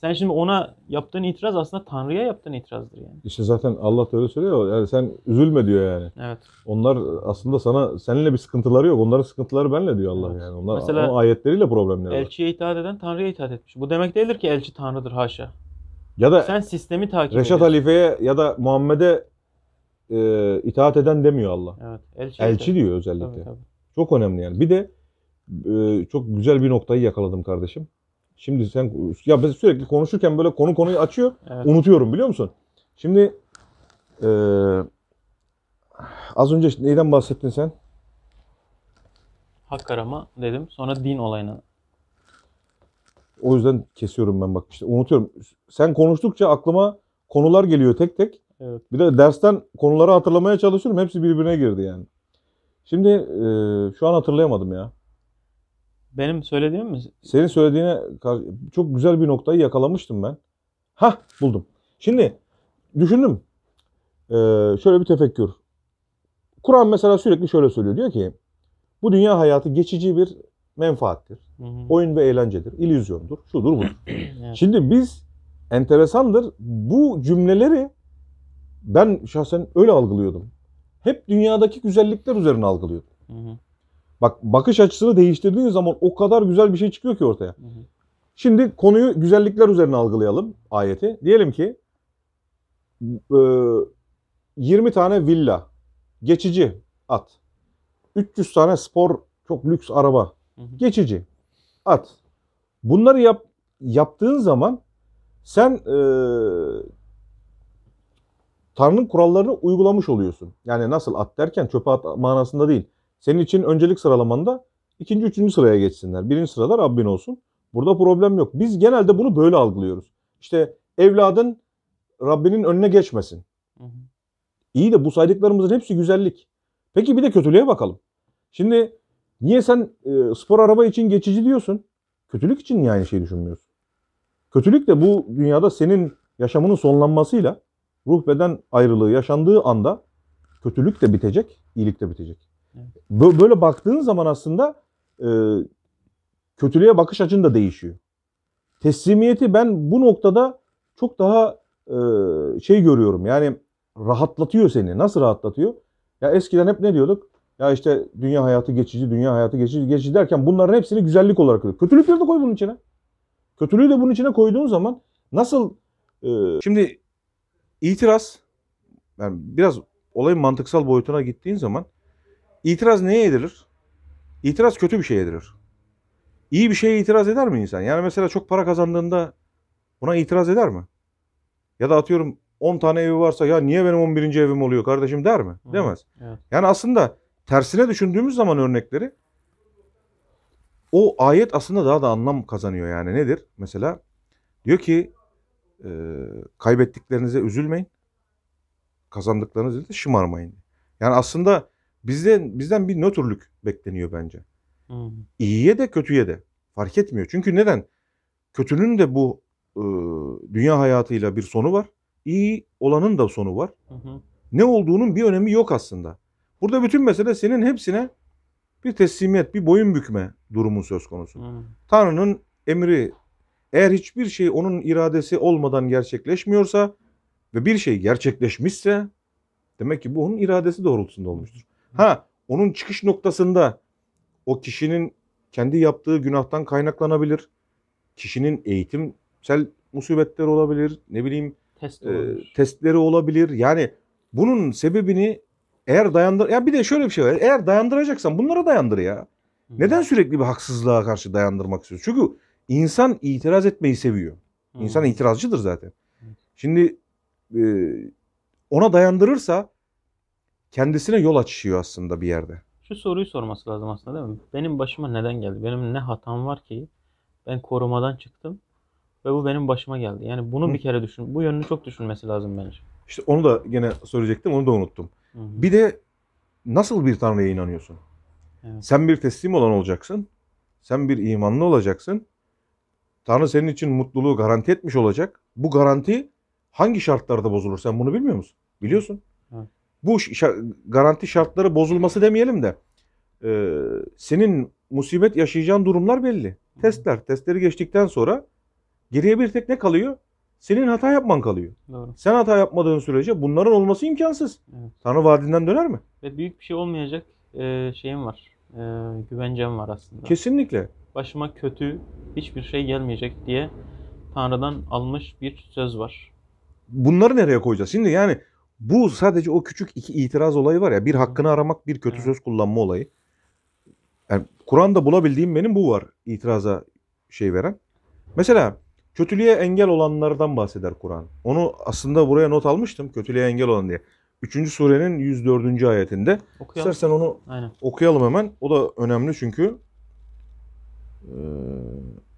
Sen şimdi ona yaptığın itiraz aslında Tanrı'ya yaptığın itirazdır yani. İşte zaten Allah da öyle söylüyor. Yani sen üzülme diyor yani. Evet. Onlar aslında sana seninle bir sıkıntıları yok. Onların sıkıntıları benle diyor Allah evet. yani. Onlar Mesela, ayetleriyle problemleri var. Elçiye itaat eden Tanrı'ya itaat etmiş. Bu demek değildir ki elçi Tanrı'dır haşa. Ya da sen sistemi takip Reşat ediyorsun. Halife'ye ya da Muhammed'e e, itaat eden demiyor Allah. Evet. Elçi, elçi diyor özellikle. Tabii, tabii. Çok önemli yani. Bir de e, çok güzel bir noktayı yakaladım kardeşim. Şimdi sen ya biz sürekli konuşurken böyle konu konuyu açıyor. Evet. Unutuyorum biliyor musun? Şimdi e, az önce neyden bahsettin sen? Hak arama dedim. Sonra din olayına. O yüzden kesiyorum ben bak işte unutuyorum. Sen konuştukça aklıma konular geliyor tek tek. Evet. Bir de dersten konuları hatırlamaya çalışıyorum. Hepsi birbirine girdi yani. Şimdi e, şu an hatırlayamadım ya. Benim söylediğim mi? Senin söylediğine çok güzel bir noktayı yakalamıştım ben. Hah buldum. Şimdi düşündüm. Ee, şöyle bir tefekkür. Kur'an mesela sürekli şöyle söylüyor. Diyor ki bu dünya hayatı geçici bir menfaattir. Hı hı. Oyun ve eğlencedir. İllüzyondur. Şudur budur. evet. Şimdi biz enteresandır. Bu cümleleri ben şahsen öyle algılıyordum. Hep dünyadaki güzellikler üzerine algılıyordum. Hı hı. Bak bakış açısını değiştirdiğin zaman o kadar güzel bir şey çıkıyor ki ortaya. Hı hı. Şimdi konuyu güzellikler üzerine algılayalım ayeti. Diyelim ki 20 e, tane villa, geçici at. 300 tane spor, çok lüks araba, hı hı. geçici at. Bunları yap, yaptığın zaman sen e, Tanrı'nın kurallarını uygulamış oluyorsun. Yani nasıl at derken çöpe at manasında değil senin için öncelik sıralamanda ikinci, üçüncü sıraya geçsinler. Birinci sırada Rabbin olsun. Burada problem yok. Biz genelde bunu böyle algılıyoruz. İşte evladın Rabbinin önüne geçmesin. Hı İyi de bu saydıklarımızın hepsi güzellik. Peki bir de kötülüğe bakalım. Şimdi niye sen e, spor araba için geçici diyorsun? Kötülük için niye aynı şeyi düşünmüyorsun? Kötülük de bu dünyada senin yaşamının sonlanmasıyla ruh beden ayrılığı yaşandığı anda kötülük de bitecek, iyilik de bitecek. Evet. Böyle baktığın zaman aslında e, kötülüğe bakış açın da değişiyor. Teslimiyeti ben bu noktada çok daha e, şey görüyorum. Yani rahatlatıyor seni. Nasıl rahatlatıyor? Ya eskiden hep ne diyorduk? Ya işte dünya hayatı geçici, dünya hayatı geçici, geçici derken bunların hepsini güzellik olarak koyuyor. Kötülükleri de koy bunun içine. Kötülüğü de bunun içine koyduğun zaman nasıl e, şimdi itiraz yani biraz olayın mantıksal boyutuna gittiğin zaman İtiraz neye edilir? İtiraz kötü bir şeye edilir. İyi bir şeye itiraz eder mi insan? Yani mesela çok para kazandığında buna itiraz eder mi? Ya da atıyorum 10 tane evi varsa ya niye benim 11. evim oluyor kardeşim der mi? Demez. Evet. Yani aslında tersine düşündüğümüz zaman örnekleri o ayet aslında daha da anlam kazanıyor yani nedir? Mesela diyor ki e, kaybettiklerinize üzülmeyin. Kazandıklarınızı da şımarmayın. Yani aslında Bizden bizden bir nötrlük bekleniyor bence. Hı. Hmm. İyiye de kötüye de fark etmiyor. Çünkü neden? Kötünün de bu e, dünya hayatıyla bir sonu var. İyi olanın da sonu var. Hı hı. Ne olduğunun bir önemi yok aslında. Burada bütün mesele senin hepsine bir teslimiyet, bir boyun bükme durumu söz konusu. Hı. Hmm. Tanrı'nın emri eğer hiçbir şey onun iradesi olmadan gerçekleşmiyorsa ve bir şey gerçekleşmişse demek ki bu onun iradesi doğrultusunda olmuştur. Ha onun çıkış noktasında o kişinin kendi yaptığı günahtan kaynaklanabilir. Kişinin eğitimsel musibetleri olabilir. Ne bileyim Test e, testleri olabilir. Yani bunun sebebini eğer dayandır ya bir de şöyle bir şey var. Eğer dayandıracaksan bunlara dayandır ya. Neden sürekli bir haksızlığa karşı dayandırmak istiyorsun? Çünkü insan itiraz etmeyi seviyor. İnsan itirazcıdır zaten. Şimdi e, ona dayandırırsa kendisine yol açıyor aslında bir yerde. Şu soruyu sorması lazım aslında değil mi? Benim başıma neden geldi? Benim ne hatam var ki ben korumadan çıktım ve bu benim başıma geldi. Yani bunu Hı. bir kere düşün. Bu yönünü çok düşünmesi lazım bence. İşte onu da gene söyleyecektim. Onu da unuttum. Hı Bir de nasıl bir tanrıya inanıyorsun? Evet. Sen bir teslim olan olacaksın. Sen bir imanlı olacaksın. Tanrı senin için mutluluğu garanti etmiş olacak. Bu garanti hangi şartlarda bozulur? Sen bunu bilmiyor musun? Biliyorsun bu garanti şartları bozulması demeyelim de e, senin musibet yaşayacağın durumlar belli. Testler, testleri geçtikten sonra geriye bir tek ne kalıyor? Senin hata yapman kalıyor. Doğru. Sen hata yapmadığın sürece bunların olması imkansız. Evet. Tanrı vaadinden döner mi? Ve büyük bir şey olmayacak e, şeyim var. E, güvencem var aslında. Kesinlikle. Başıma kötü hiçbir şey gelmeyecek diye Tanrı'dan almış bir söz var. Bunları nereye koyacağız? Şimdi yani bu sadece o küçük iki itiraz olayı var ya. Bir hakkını aramak, bir kötü söz kullanma olayı. Yani Kur'an'da bulabildiğim benim bu var. itiraza şey veren. Mesela kötülüğe engel olanlardan bahseder Kur'an. Onu aslında buraya not almıştım. Kötülüğe engel olan diye. üçüncü surenin 104. ayetinde. Okuyalım. İstersen onu Aynen. okuyalım hemen. O da önemli çünkü.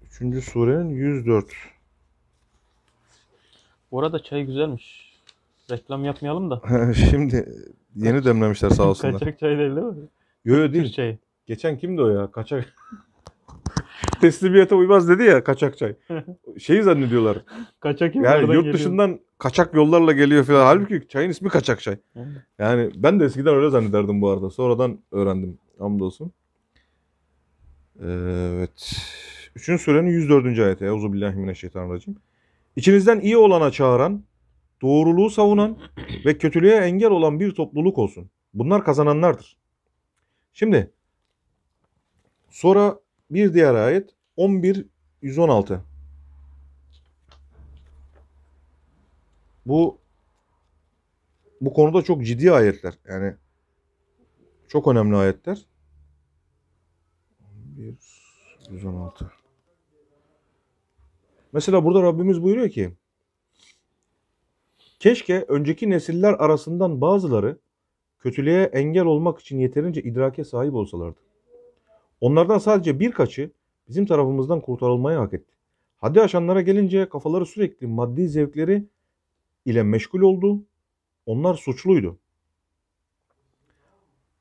üçüncü surenin 104. Bu arada çay güzelmiş. Reklam yapmayalım da. Şimdi yeni Kaç, demlemişler sağ olsunlar. Kaçak çay değil değil mi? Yo yo değil. Çay. Geçen kimdi o ya? Kaçak. Teslimiyete uymaz dedi ya kaçak çay. Şeyi zannediyorlar. kaçak Yani yurt geliyor. dışından kaçak yollarla geliyor falan. Halbuki çayın ismi kaçak çay. yani ben de eskiden öyle zannederdim bu arada. Sonradan öğrendim. Hamdolsun. Evet. Üçüncü surenin 104. ayeti. Euzubillahimineşşeytanirracim. İçinizden iyi olana çağıran, doğruluğu savunan ve kötülüğe engel olan bir topluluk olsun. Bunlar kazananlardır. Şimdi sonra bir diğer ayet 11 116. Bu bu konuda çok ciddi ayetler. Yani çok önemli ayetler. 11 116. Mesela burada Rabbimiz buyuruyor ki Keşke önceki nesiller arasından bazıları kötülüğe engel olmak için yeterince idrake sahip olsalardı. Onlardan sadece birkaçı bizim tarafımızdan kurtarılmayı hak etti. Hadi aşanlara gelince kafaları sürekli maddi zevkleri ile meşgul oldu. Onlar suçluydu.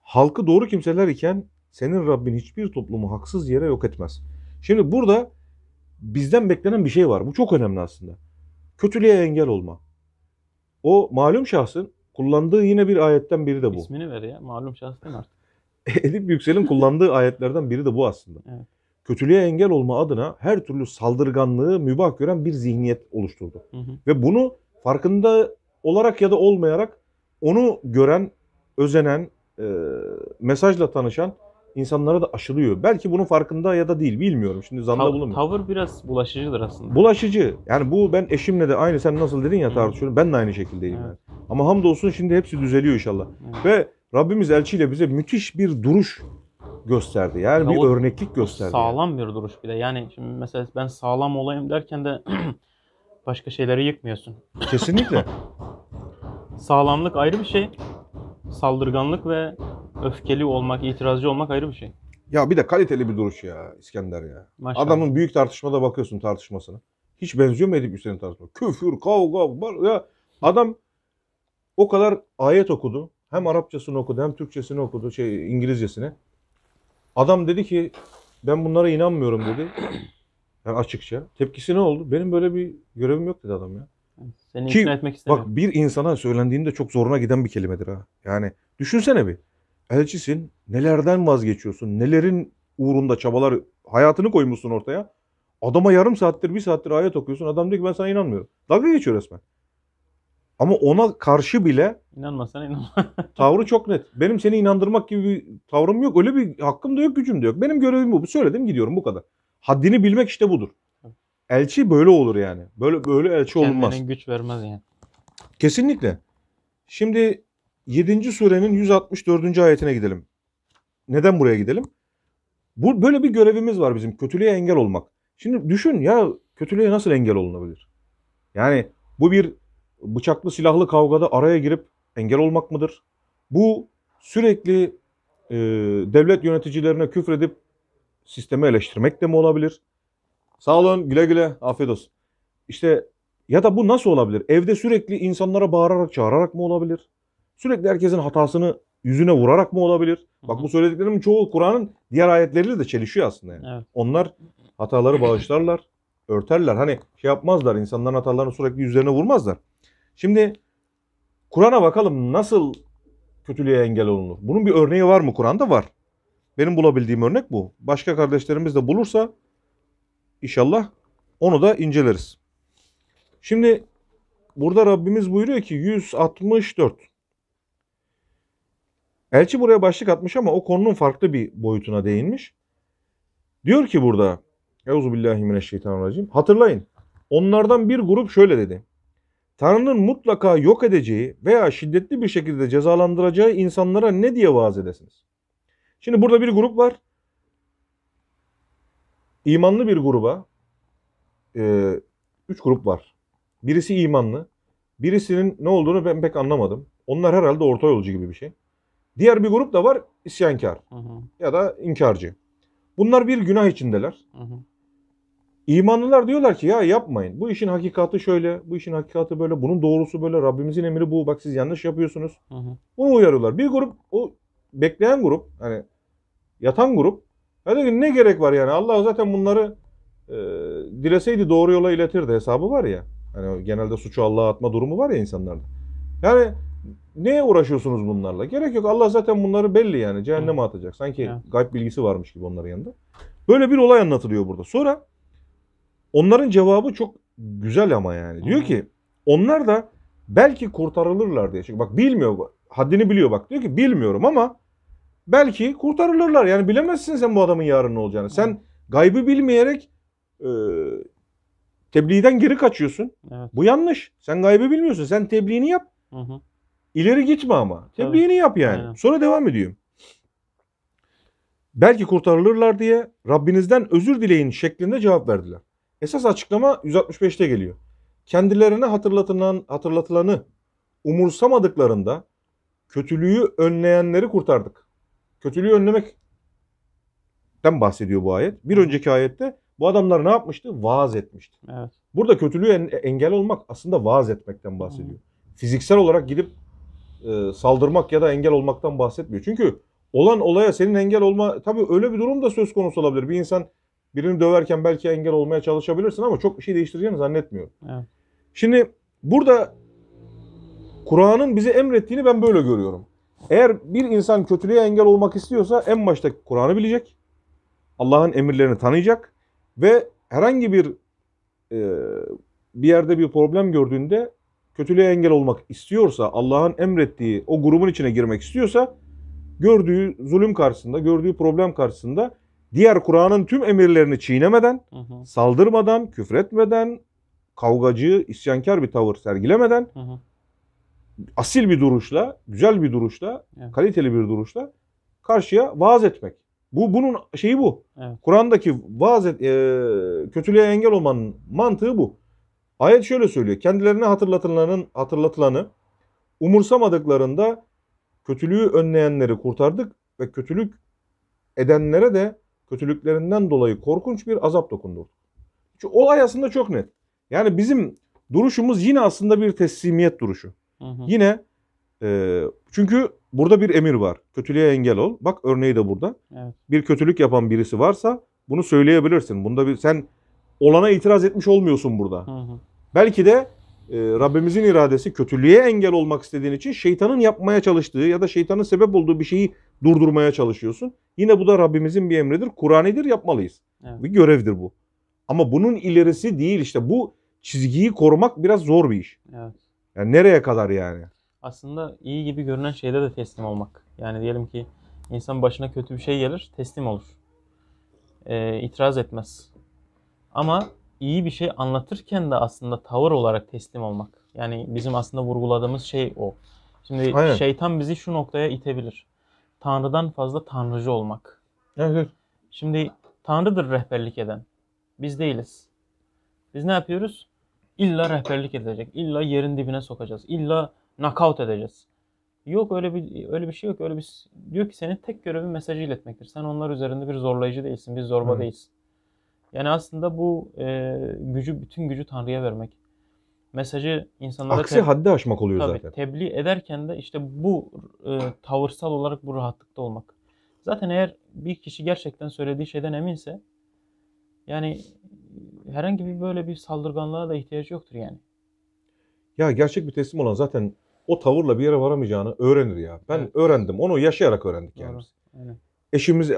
Halkı doğru kimseler iken senin Rabbin hiçbir toplumu haksız yere yok etmez. Şimdi burada bizden beklenen bir şey var. Bu çok önemli aslında. Kötülüğe engel olma. O malum şahsın kullandığı yine bir ayetten biri de bu. İsmini ver ya. Malum şahs değil mi artık? Edip Yüksel'in kullandığı ayetlerden biri de bu aslında. Evet. Kötülüğe engel olma adına her türlü saldırganlığı mübah gören bir zihniyet oluşturdu. Hı hı. Ve bunu farkında olarak ya da olmayarak onu gören, özenen, e, mesajla tanışan insanlara da aşılıyor. Belki bunun farkında ya da değil bilmiyorum. Şimdi zanda Tav- bulunmuyor. Tavır biraz bulaşıcıdır aslında. Bulaşıcı. Yani bu ben eşimle de aynı sen nasıl dedin ya tartışıyorum. Ben de aynı şekildeyim. Evet. Yani. Ama hamdolsun şimdi hepsi düzeliyor inşallah. Evet. Ve Rabbimiz elçiyle bize müthiş bir duruş gösterdi. Yani ya bir o, örneklik gösterdi. Sağlam bir duruş bir de. Yani şimdi mesela ben sağlam olayım derken de başka şeyleri yıkmıyorsun. Kesinlikle. Sağlamlık ayrı bir şey saldırganlık ve öfkeli olmak, itirazcı olmak ayrı bir şey. Ya bir de kaliteli bir duruş ya İskender ya. Maşallah. Adamın büyük tartışmada bakıyorsun tartışmasına. Hiç benziyor mu Edip Hüseyin tartışma? Küfür, kavga, bar ya adam o kadar ayet okudu. Hem Arapçasını okudu hem Türkçesini okudu şey İngilizcesini. Adam dedi ki ben bunlara inanmıyorum dedi. Yani açıkça. Tepkisi ne oldu? Benim böyle bir görevim yok dedi adam ya. Seni Ki, ikna etmek istemiyorum. Bak bir insana söylendiğinde çok zoruna giden bir kelimedir ha. Yani düşünsene bir. Elçisin, nelerden vazgeçiyorsun, nelerin uğrunda çabalar, hayatını koymuşsun ortaya. Adama yarım saattir, bir saattir ayet okuyorsun. Adam diyor ki ben sana inanmıyorum. Dalga geçiyor resmen. Ama ona karşı bile inanmasan inanma. tavrı çok net. Benim seni inandırmak gibi bir tavrım yok. Öyle bir hakkım da yok, gücüm de yok. Benim görevim bu. Söyledim gidiyorum bu kadar. Haddini bilmek işte budur elçi böyle olur yani. Böyle böyle elçi olunmaz. Kendine güç vermez yani. Kesinlikle. Şimdi 7. surenin 164. ayetine gidelim. Neden buraya gidelim? Bu böyle bir görevimiz var bizim kötülüğe engel olmak. Şimdi düşün ya kötülüğe nasıl engel olunabilir? Yani bu bir bıçaklı silahlı kavgada araya girip engel olmak mıdır? Bu sürekli e, devlet yöneticilerine küfredip sistemi eleştirmek de mi olabilir? Sağ olun güle güle afiyet olsun. İşte ya da bu nasıl olabilir? Evde sürekli insanlara bağırarak çağırarak mı olabilir? Sürekli herkesin hatasını yüzüne vurarak mı olabilir? Bak bu söylediklerimin çoğu Kur'an'ın diğer ayetleriyle de çelişiyor aslında yani. Evet. Onlar hataları bağışlarlar, örterler. Hani şey yapmazlar, insanların hatalarını sürekli yüzlerine vurmazlar. Şimdi Kur'an'a bakalım nasıl kötülüğe engel olunur? Bunun bir örneği var mı Kur'an'da? Var. Benim bulabildiğim örnek bu. Başka kardeşlerimiz de bulursa İnşallah onu da inceleriz. Şimdi burada Rabbimiz buyuruyor ki 164. Elçi buraya başlık atmış ama o konunun farklı bir boyutuna değinmiş. Diyor ki burada Euzubillahimineşşeytanirracim hatırlayın onlardan bir grup şöyle dedi. Tanrı'nın mutlaka yok edeceği veya şiddetli bir şekilde cezalandıracağı insanlara ne diye vaaz edesiniz? Şimdi burada bir grup var. İmanlı bir gruba e, üç grup var. Birisi imanlı. Birisinin ne olduğunu ben pek anlamadım. Onlar herhalde orta yolcu gibi bir şey. Diğer bir grup da var isyankar hı hı. ya da inkarcı. Bunlar bir günah içindeler. Hı hı. İmanlılar diyorlar ki ya yapmayın. Bu işin hakikati şöyle, bu işin hakikati böyle, bunun doğrusu böyle, Rabbimizin emri bu. Bak siz yanlış yapıyorsunuz. Hı hı. Bunu uyarıyorlar. Bir grup o bekleyen grup hani yatan grup ya diyor ne gerek var yani? Allah zaten bunları e, dileseydi doğru yola iletirdi hesabı var ya. Hani genelde suçu Allah'a atma durumu var ya insanlarda. Yani neye uğraşıyorsunuz bunlarla? Gerek yok. Allah zaten bunları belli yani. Cehenneme atacak. Sanki ya. gayb bilgisi varmış gibi onların yanında. Böyle bir olay anlatılıyor burada. Sonra onların cevabı çok güzel ama yani. Diyor ki onlar da belki kurtarılırlar diye. Çünkü bak bilmiyor. Haddini biliyor bak. Diyor ki bilmiyorum ama belki kurtarılırlar. Yani bilemezsin sen bu adamın yarın ne olacağını. Sen gaybı bilmeyerek e, tebliğden geri kaçıyorsun. Evet. Bu yanlış. Sen gaybı bilmiyorsun. Sen tebliğini yap. Hı hı. İleri gitme ama. Tebliğini evet. yap yani. Aynen. Sonra devam ediyorum. Belki kurtarılırlar diye Rabbinizden özür dileyin şeklinde cevap verdiler. Esas açıklama 165'te geliyor. Kendilerine hatırlatılan, hatırlatılanı umursamadıklarında kötülüğü önleyenleri kurtardık kötülüğü önlemekten bahsediyor bu ayet. Bir önceki ayette bu adamlar ne yapmıştı? Vaaz etmişti. Evet. Burada kötülüğü engel olmak aslında vaaz etmekten bahsediyor. Hı. Fiziksel olarak gidip e, saldırmak ya da engel olmaktan bahsetmiyor. Çünkü olan olaya senin engel olma tabii öyle bir durum da söz konusu olabilir. Bir insan birini döverken belki engel olmaya çalışabilirsin ama çok bir şey değiştireceğini zannetmiyorum. Evet. Şimdi burada Kur'an'ın bize emrettiğini ben böyle görüyorum. Eğer bir insan kötülüğe engel olmak istiyorsa en başta Kur'an'ı bilecek. Allah'ın emirlerini tanıyacak ve herhangi bir e, bir yerde bir problem gördüğünde kötülüğe engel olmak istiyorsa, Allah'ın emrettiği o grubun içine girmek istiyorsa gördüğü zulüm karşısında, gördüğü problem karşısında diğer Kur'an'ın tüm emirlerini çiğnemeden, hı hı. saldırmadan, küfretmeden, kavgacı, isyankar bir tavır sergilemeden hı hı asil bir duruşla, güzel bir duruşla, evet. kaliteli bir duruşla karşıya vaaz etmek. Bu bunun şeyi bu. Evet. Kur'an'daki vaaz et, e, kötülüğe engel olmanın mantığı bu. Ayet şöyle söylüyor. Kendilerine hatırlatılanın hatırlatılanı umursamadıklarında kötülüğü önleyenleri kurtardık ve kötülük edenlere de kötülüklerinden dolayı korkunç bir azap dokundurduk. Olay aslında çok net. Yani bizim duruşumuz yine aslında bir teslimiyet duruşu. Hı Yine e, çünkü burada bir emir var. Kötülüğe engel ol. Bak örneği de burada. Evet. Bir kötülük yapan birisi varsa bunu söyleyebilirsin. Bunda bir sen olana itiraz etmiş olmuyorsun burada. Hı hı. Belki de e, Rabbimizin iradesi kötülüğe engel olmak istediğin için şeytanın yapmaya çalıştığı ya da şeytanın sebep olduğu bir şeyi durdurmaya çalışıyorsun. Yine bu da Rabbimizin bir emridir. Kur'anidir yapmalıyız. Evet. Bir görevdir bu. Ama bunun ilerisi değil işte bu çizgiyi korumak biraz zor bir iş. Evet. Yani nereye kadar yani? Aslında iyi gibi görünen şeyde de teslim olmak. Yani diyelim ki insan başına kötü bir şey gelir, teslim olur. Ee, itiraz etmez. Ama iyi bir şey anlatırken de aslında tavır olarak teslim olmak. Yani bizim aslında vurguladığımız şey o. Şimdi Aynen. şeytan bizi şu noktaya itebilir. Tanrı'dan fazla tanrıcı olmak. Evet, Şimdi Tanrı'dır rehberlik eden. Biz değiliz. Biz ne yapıyoruz? İlla rehberlik edecek. İlla yerin dibine sokacağız. İlla knockout edeceğiz. Yok öyle bir öyle bir şey yok. Öyle bir diyor ki senin tek görevin mesajı iletmektir. Sen onlar üzerinde bir zorlayıcı değilsin. Bir zorba hmm. değilsin. Yani aslında bu e, gücü bütün gücü Tanrı'ya vermek. Mesajı insanlara aksi haddi aşmak oluyor tabii, zaten. Tebliğ ederken de işte bu e, tavırsal olarak bu rahatlıkta olmak. Zaten eğer bir kişi gerçekten söylediği şeyden eminse yani herhangi bir böyle bir saldırganlığa da ihtiyaç yoktur yani. Ya gerçek bir teslim olan zaten o tavırla bir yere varamayacağını öğrenir ya. Ben evet. öğrendim. Onu yaşayarak öğrendik yani. Doğru. Aynen. Eşimiz,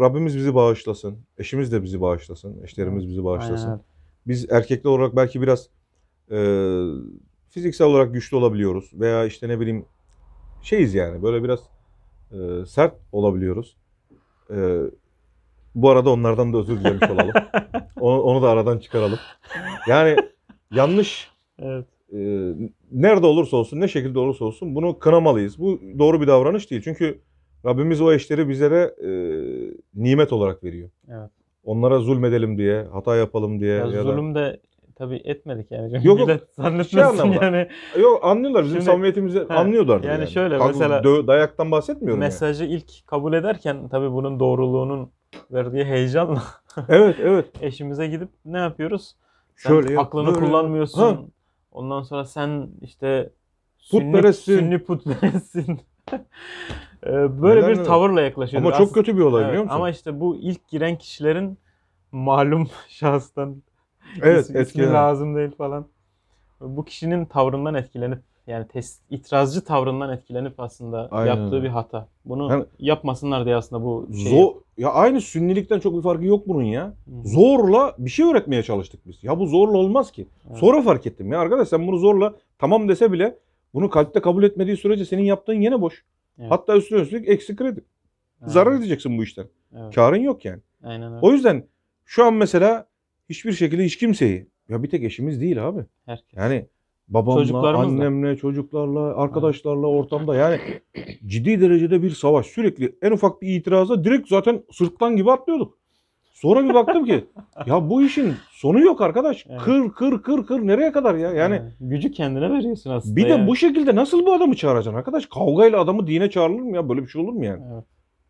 Rabbimiz bizi bağışlasın. Eşimiz de bizi bağışlasın. Eşlerimiz bizi bağışlasın. Aynen. Biz erkekler olarak belki biraz e, fiziksel olarak güçlü olabiliyoruz. Veya işte ne bileyim şeyiz yani böyle biraz e, sert olabiliyoruz. E, bu arada onlardan da özür dilemiş olalım. onu, onu da aradan çıkaralım. Yani yanlış evet. e, nerede olursa olsun, ne şekilde olursa olsun bunu kınamalıyız. Bu doğru bir davranış değil. Çünkü Rabbimiz o eşleri bizlere e, nimet olarak veriyor. Evet. Onlara zulmedelim diye, hata yapalım diye. Ya, ya zulüm da... de tabii etmedik yani. Çünkü yok, millet şey zannetmesin şey yani. Yok anlıyorlar bizim Şimdi, samimiyetimizi he, anlıyorlar. Yani, yani şöyle Kalkın, mesela. Dö- dayaktan bahsetmiyorum Mesajı yani. ilk kabul ederken tabii bunun doğruluğunun yapacaklar diye heyecanla. evet evet. Eşimize gidip ne yapıyoruz? Sen Şöyle yap, aklını böyle. kullanmıyorsun. Ha. Ondan sonra sen işte putperestsin. Sünni putperestsin. Ee, böyle Neden bir öyle? tavırla yaklaşıyor. Ama çok kötü bir olay evet, biliyor musun? Ama işte bu ilk giren kişilerin malum şahıstan evet, ismi, lazım değil falan. Bu kişinin tavrından etkilenip yani test, itirazcı tavrından etkilenip aslında Aynen. yaptığı bir hata. Bunu yani, yapmasınlar diye aslında bu şeyi. Zor, ya aynı sünnilikten çok bir farkı yok bunun ya. Zorla bir şey öğretmeye çalıştık biz. Ya bu zorla olmaz ki. Evet. Sonra fark ettim ya arkadaş sen bunu zorla tamam dese bile bunu kalpte kabul etmediği sürece senin yaptığın yine boş. Evet. Hatta üstüne üstlük eksik kredi. Evet. Zarar edeceksin bu işten. Evet. Karın yok yani. Aynen öyle. O yüzden şu an mesela hiçbir şekilde hiç kimseyi ya bir tek eşimiz değil abi. Herkes. Yani babamla, annemle, çocuklarla, arkadaşlarla, ortamda yani ciddi derecede bir savaş. Sürekli en ufak bir itiraza direkt zaten sırttan gibi atlıyorduk. Sonra bir baktım ki ya bu işin sonu yok arkadaş. Evet. Kır kır kır kır nereye kadar ya? Yani gücü kendine veriyorsun aslında. Bir de yani. bu şekilde nasıl bu adamı çağıracaksın arkadaş? Kavgayla adamı dine çağırılır mı ya? Böyle bir şey olur mu yani? Evet.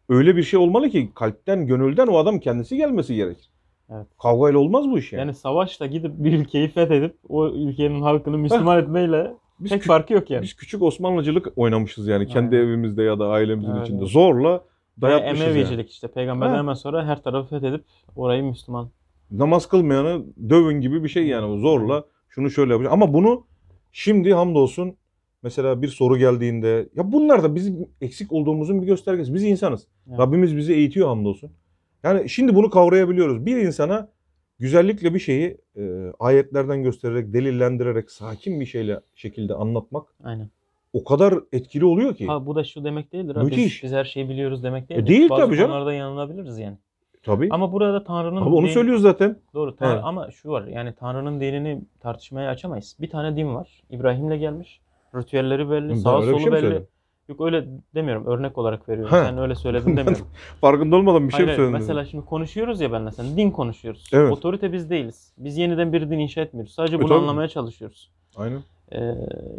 Öyle bir şey olmalı ki kalpten, gönülden o adam kendisi gelmesi gerekir. Evet. Kavgayla olmaz bu iş yani. Yani savaşla gidip bir ülkeyi fethedip o ülkenin halkını Müslüman etmeyle biz pek farkı yok yani. Biz küçük Osmanlıcılık oynamışız yani Aynen. kendi evimizde ya da ailemizin Aynen. içinde. Zorla dayatmışız yani. Emevicilik işte peygamberden hemen sonra her tarafı fethedip orayı Müslüman. Namaz kılmayanı dövün gibi bir şey yani zorla şunu şöyle yapacağım. Ama bunu şimdi hamdolsun mesela bir soru geldiğinde ya bunlar da bizim eksik olduğumuzun bir göstergesi. Biz insanız. Evet. Rabbimiz bizi eğitiyor hamdolsun. Yani şimdi bunu kavrayabiliyoruz. Bir insana güzellikle bir şeyi e, ayetlerden göstererek, delillendirerek, sakin bir şeyle şekilde anlatmak Aynen. o kadar etkili oluyor ki. Ha, bu da şu demek değildir. Müthiş. Biz, biz her şeyi biliyoruz demek e, değildir. E değil Bazı tabii canım. konularda yanılabiliriz yani. Tabii. Ama burada Tanrı'nın... Ama onu dini... söylüyoruz zaten. Doğru. Tanrı... Evet. Ama şu var yani Tanrı'nın dinini tartışmaya açamayız. Bir tane din var. İbrahim'le gelmiş. Ritüelleri belli, ben solu şey belli. Söyledim. Yok öyle demiyorum. Örnek olarak veriyorum. He. Sen öyle söyledin demiyorum. Farkında olmadan bir şey mi söyledin? Mesela şimdi konuşuyoruz ya benle sen. Din konuşuyoruz. Evet. Otorite biz değiliz. Biz yeniden bir din inşa etmiyoruz. Sadece e, bunu tabii. anlamaya çalışıyoruz. Aynen. Ee,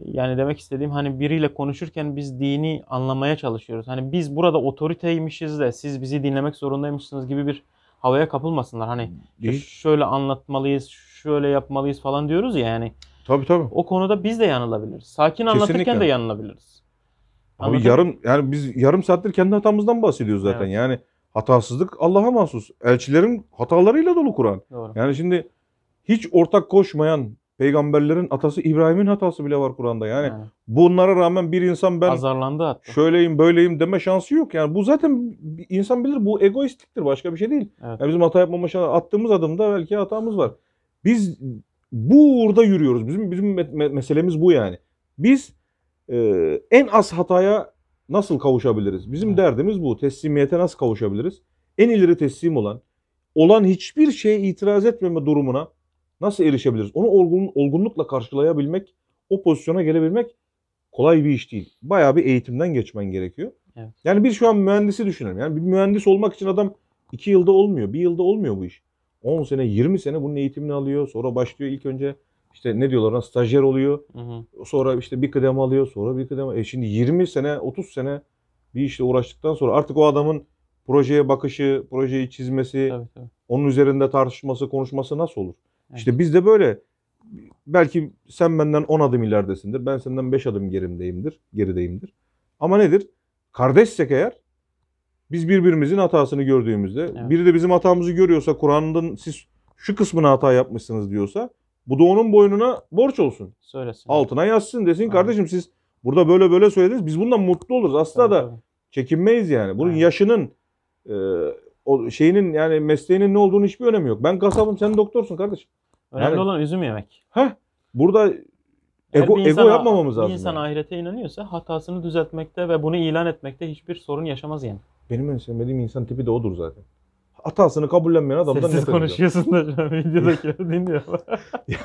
yani demek istediğim hani biriyle konuşurken biz dini anlamaya çalışıyoruz. Hani biz burada otoriteymişiz de siz bizi dinlemek zorundaymışsınız gibi bir havaya kapılmasınlar. Hani Değil. şöyle anlatmalıyız, şöyle yapmalıyız falan diyoruz ya yani. Tabii tabii. O konuda biz de yanılabiliriz. Sakin Kesinlikle. anlatırken de yanılabiliriz. Abi yarım yani biz yarım saattir kendi hatamızdan bahsediyoruz zaten. Evet. Yani hatasızlık Allah'a mahsus. Elçilerin hatalarıyla dolu Kur'an. Yani şimdi hiç ortak koşmayan peygamberlerin atası İbrahim'in hatası bile var Kur'an'da. Yani, yani bunlara rağmen bir insan ben azarlandı hatta. Şöyleyim, böyleyim deme şansı yok. Yani bu zaten insan bilir bu egoistliktir. Başka bir şey değil. Evet. Yani bizim hata yapmama şansı attığımız adımda belki hatamız var. Biz bu uğurda yürüyoruz. Bizim bizim me- meselemiz bu yani. Biz e, en az hataya nasıl kavuşabiliriz? Bizim evet. derdimiz bu. Teslimiyete nasıl kavuşabiliriz? En ileri teslim olan, olan hiçbir şeye itiraz etmeme durumuna nasıl erişebiliriz? Onu olgun, olgunlukla karşılayabilmek, o pozisyona gelebilmek kolay bir iş değil. Bayağı bir eğitimden geçmen gerekiyor. Evet. Yani bir şu an mühendisi düşünelim. Yani bir mühendis olmak için adam iki yılda olmuyor, bir yılda olmuyor bu iş. 10 sene, 20 sene bunun eğitimini alıyor. Sonra başlıyor ilk önce işte ne diyorlar ona stajyer oluyor. Hı hı. Sonra işte bir kıdem alıyor, sonra bir kıdem. E şimdi 20 sene, 30 sene bir işle uğraştıktan sonra artık o adamın projeye bakışı, projeyi çizmesi, tabii, tabii. onun üzerinde tartışması, konuşması nasıl olur? Evet. İşte biz de böyle belki sen benden 10 adım ileridesindir. Ben senden 5 adım gerimdeyimdir, gerideyimdir. Ama nedir? Kardeşsek eğer biz birbirimizin hatasını gördüğümüzde, evet. biri de bizim hatamızı görüyorsa, Kur'an'ın siz şu kısmına hata yapmışsınız diyorsa bu da onun boynuna borç olsun. Söylesin. Altına yazsın desin Aynen. kardeşim siz burada böyle böyle söylediniz. Biz bundan mutlu oluruz. Asla tabii, da çekinmeyiz yani. Bunun Aynen. yaşının e, o şeyinin yani mesleğinin ne olduğunu hiçbir önemi yok. Ben kasabım sen doktorsun kardeşim. Önemli yani, olan üzüm yemek. Heh. Burada Ego, insan, ego yapmamamız lazım. Bir insan yani. ahirete inanıyorsa hatasını düzeltmekte ve bunu ilan etmekte hiçbir sorun yaşamaz yani. Benim en sevmediğim insan tipi de odur zaten hatasını kabullenmeyen adamdan Sessiz nefret konuşuyorsun da videodakiler dinliyor. ya,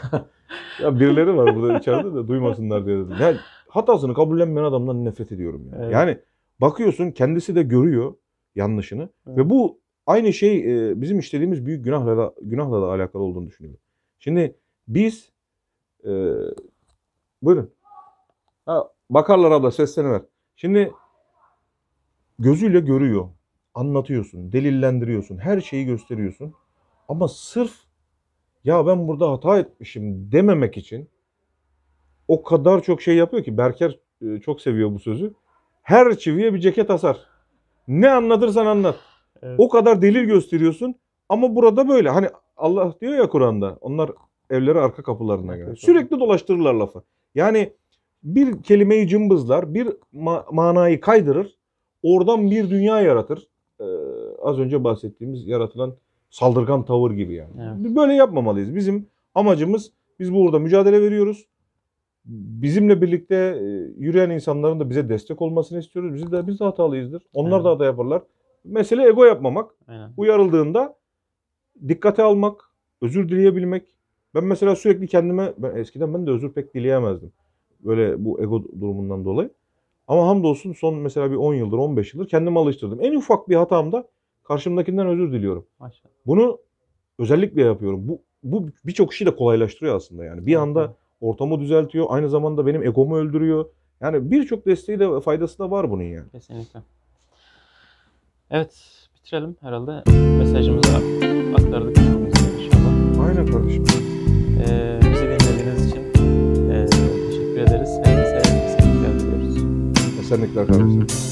ya birileri var burada içeride de duymasınlar diye dedim. Yani hatasını kabullenmeyen adamdan nefret ediyorum. Yani. Evet. yani bakıyorsun kendisi de görüyor yanlışını evet. ve bu aynı şey e, bizim işlediğimiz büyük günahla da, günahla da alakalı olduğunu düşünüyorum. Şimdi biz e, buyurun. Ha, bakarlar abla seslerini ver. Şimdi gözüyle görüyor anlatıyorsun, delillendiriyorsun, her şeyi gösteriyorsun. Ama sırf ya ben burada hata etmişim dememek için o kadar çok şey yapıyor ki Berker e, çok seviyor bu sözü. Her çiviye bir ceket asar. Ne anlatırsan anlat. Evet. O kadar delil gösteriyorsun ama burada böyle hani Allah diyor ya Kur'an'da onlar evleri arka kapılarına girer. Sürekli dolaştırırlar lafı. Yani bir kelimeyi cımbızlar, bir ma- manayı kaydırır, oradan bir dünya yaratır az önce bahsettiğimiz yaratılan saldırgan tavır gibi yani. Evet. Böyle yapmamalıyız. Bizim amacımız biz burada mücadele veriyoruz. Bizimle birlikte e, yürüyen insanların da bize destek olmasını istiyoruz. Biz de biz de hatalıyızdır. Onlar evet. da hata yaparlar. Mesele ego yapmamak. Aynen. Uyarıldığında dikkate almak, özür dileyebilmek. Ben mesela sürekli kendime ben eskiden ben de özür pek dileyemezdim. Böyle bu ego durumundan dolayı. Ama hamdolsun son mesela bir 10 yıldır 15 yıldır kendimi alıştırdım. En ufak bir hatamda Karşımdakinden özür diliyorum. Maşallah. Bunu özellikle yapıyorum. Bu bu birçok işi de kolaylaştırıyor aslında yani. Bir anda ortamı düzeltiyor. Aynı zamanda benim egomu öldürüyor. Yani birçok desteği de faydası da var bunun yani. Kesinlikle. Evet bitirelim herhalde. Mesajımızı aktardık inşallah. Aynen kardeşim. Ee, bizi dinlediğiniz için e, teşekkür ederiz. Herkese sevgiler diliyoruz. Esenlikler kardeşim.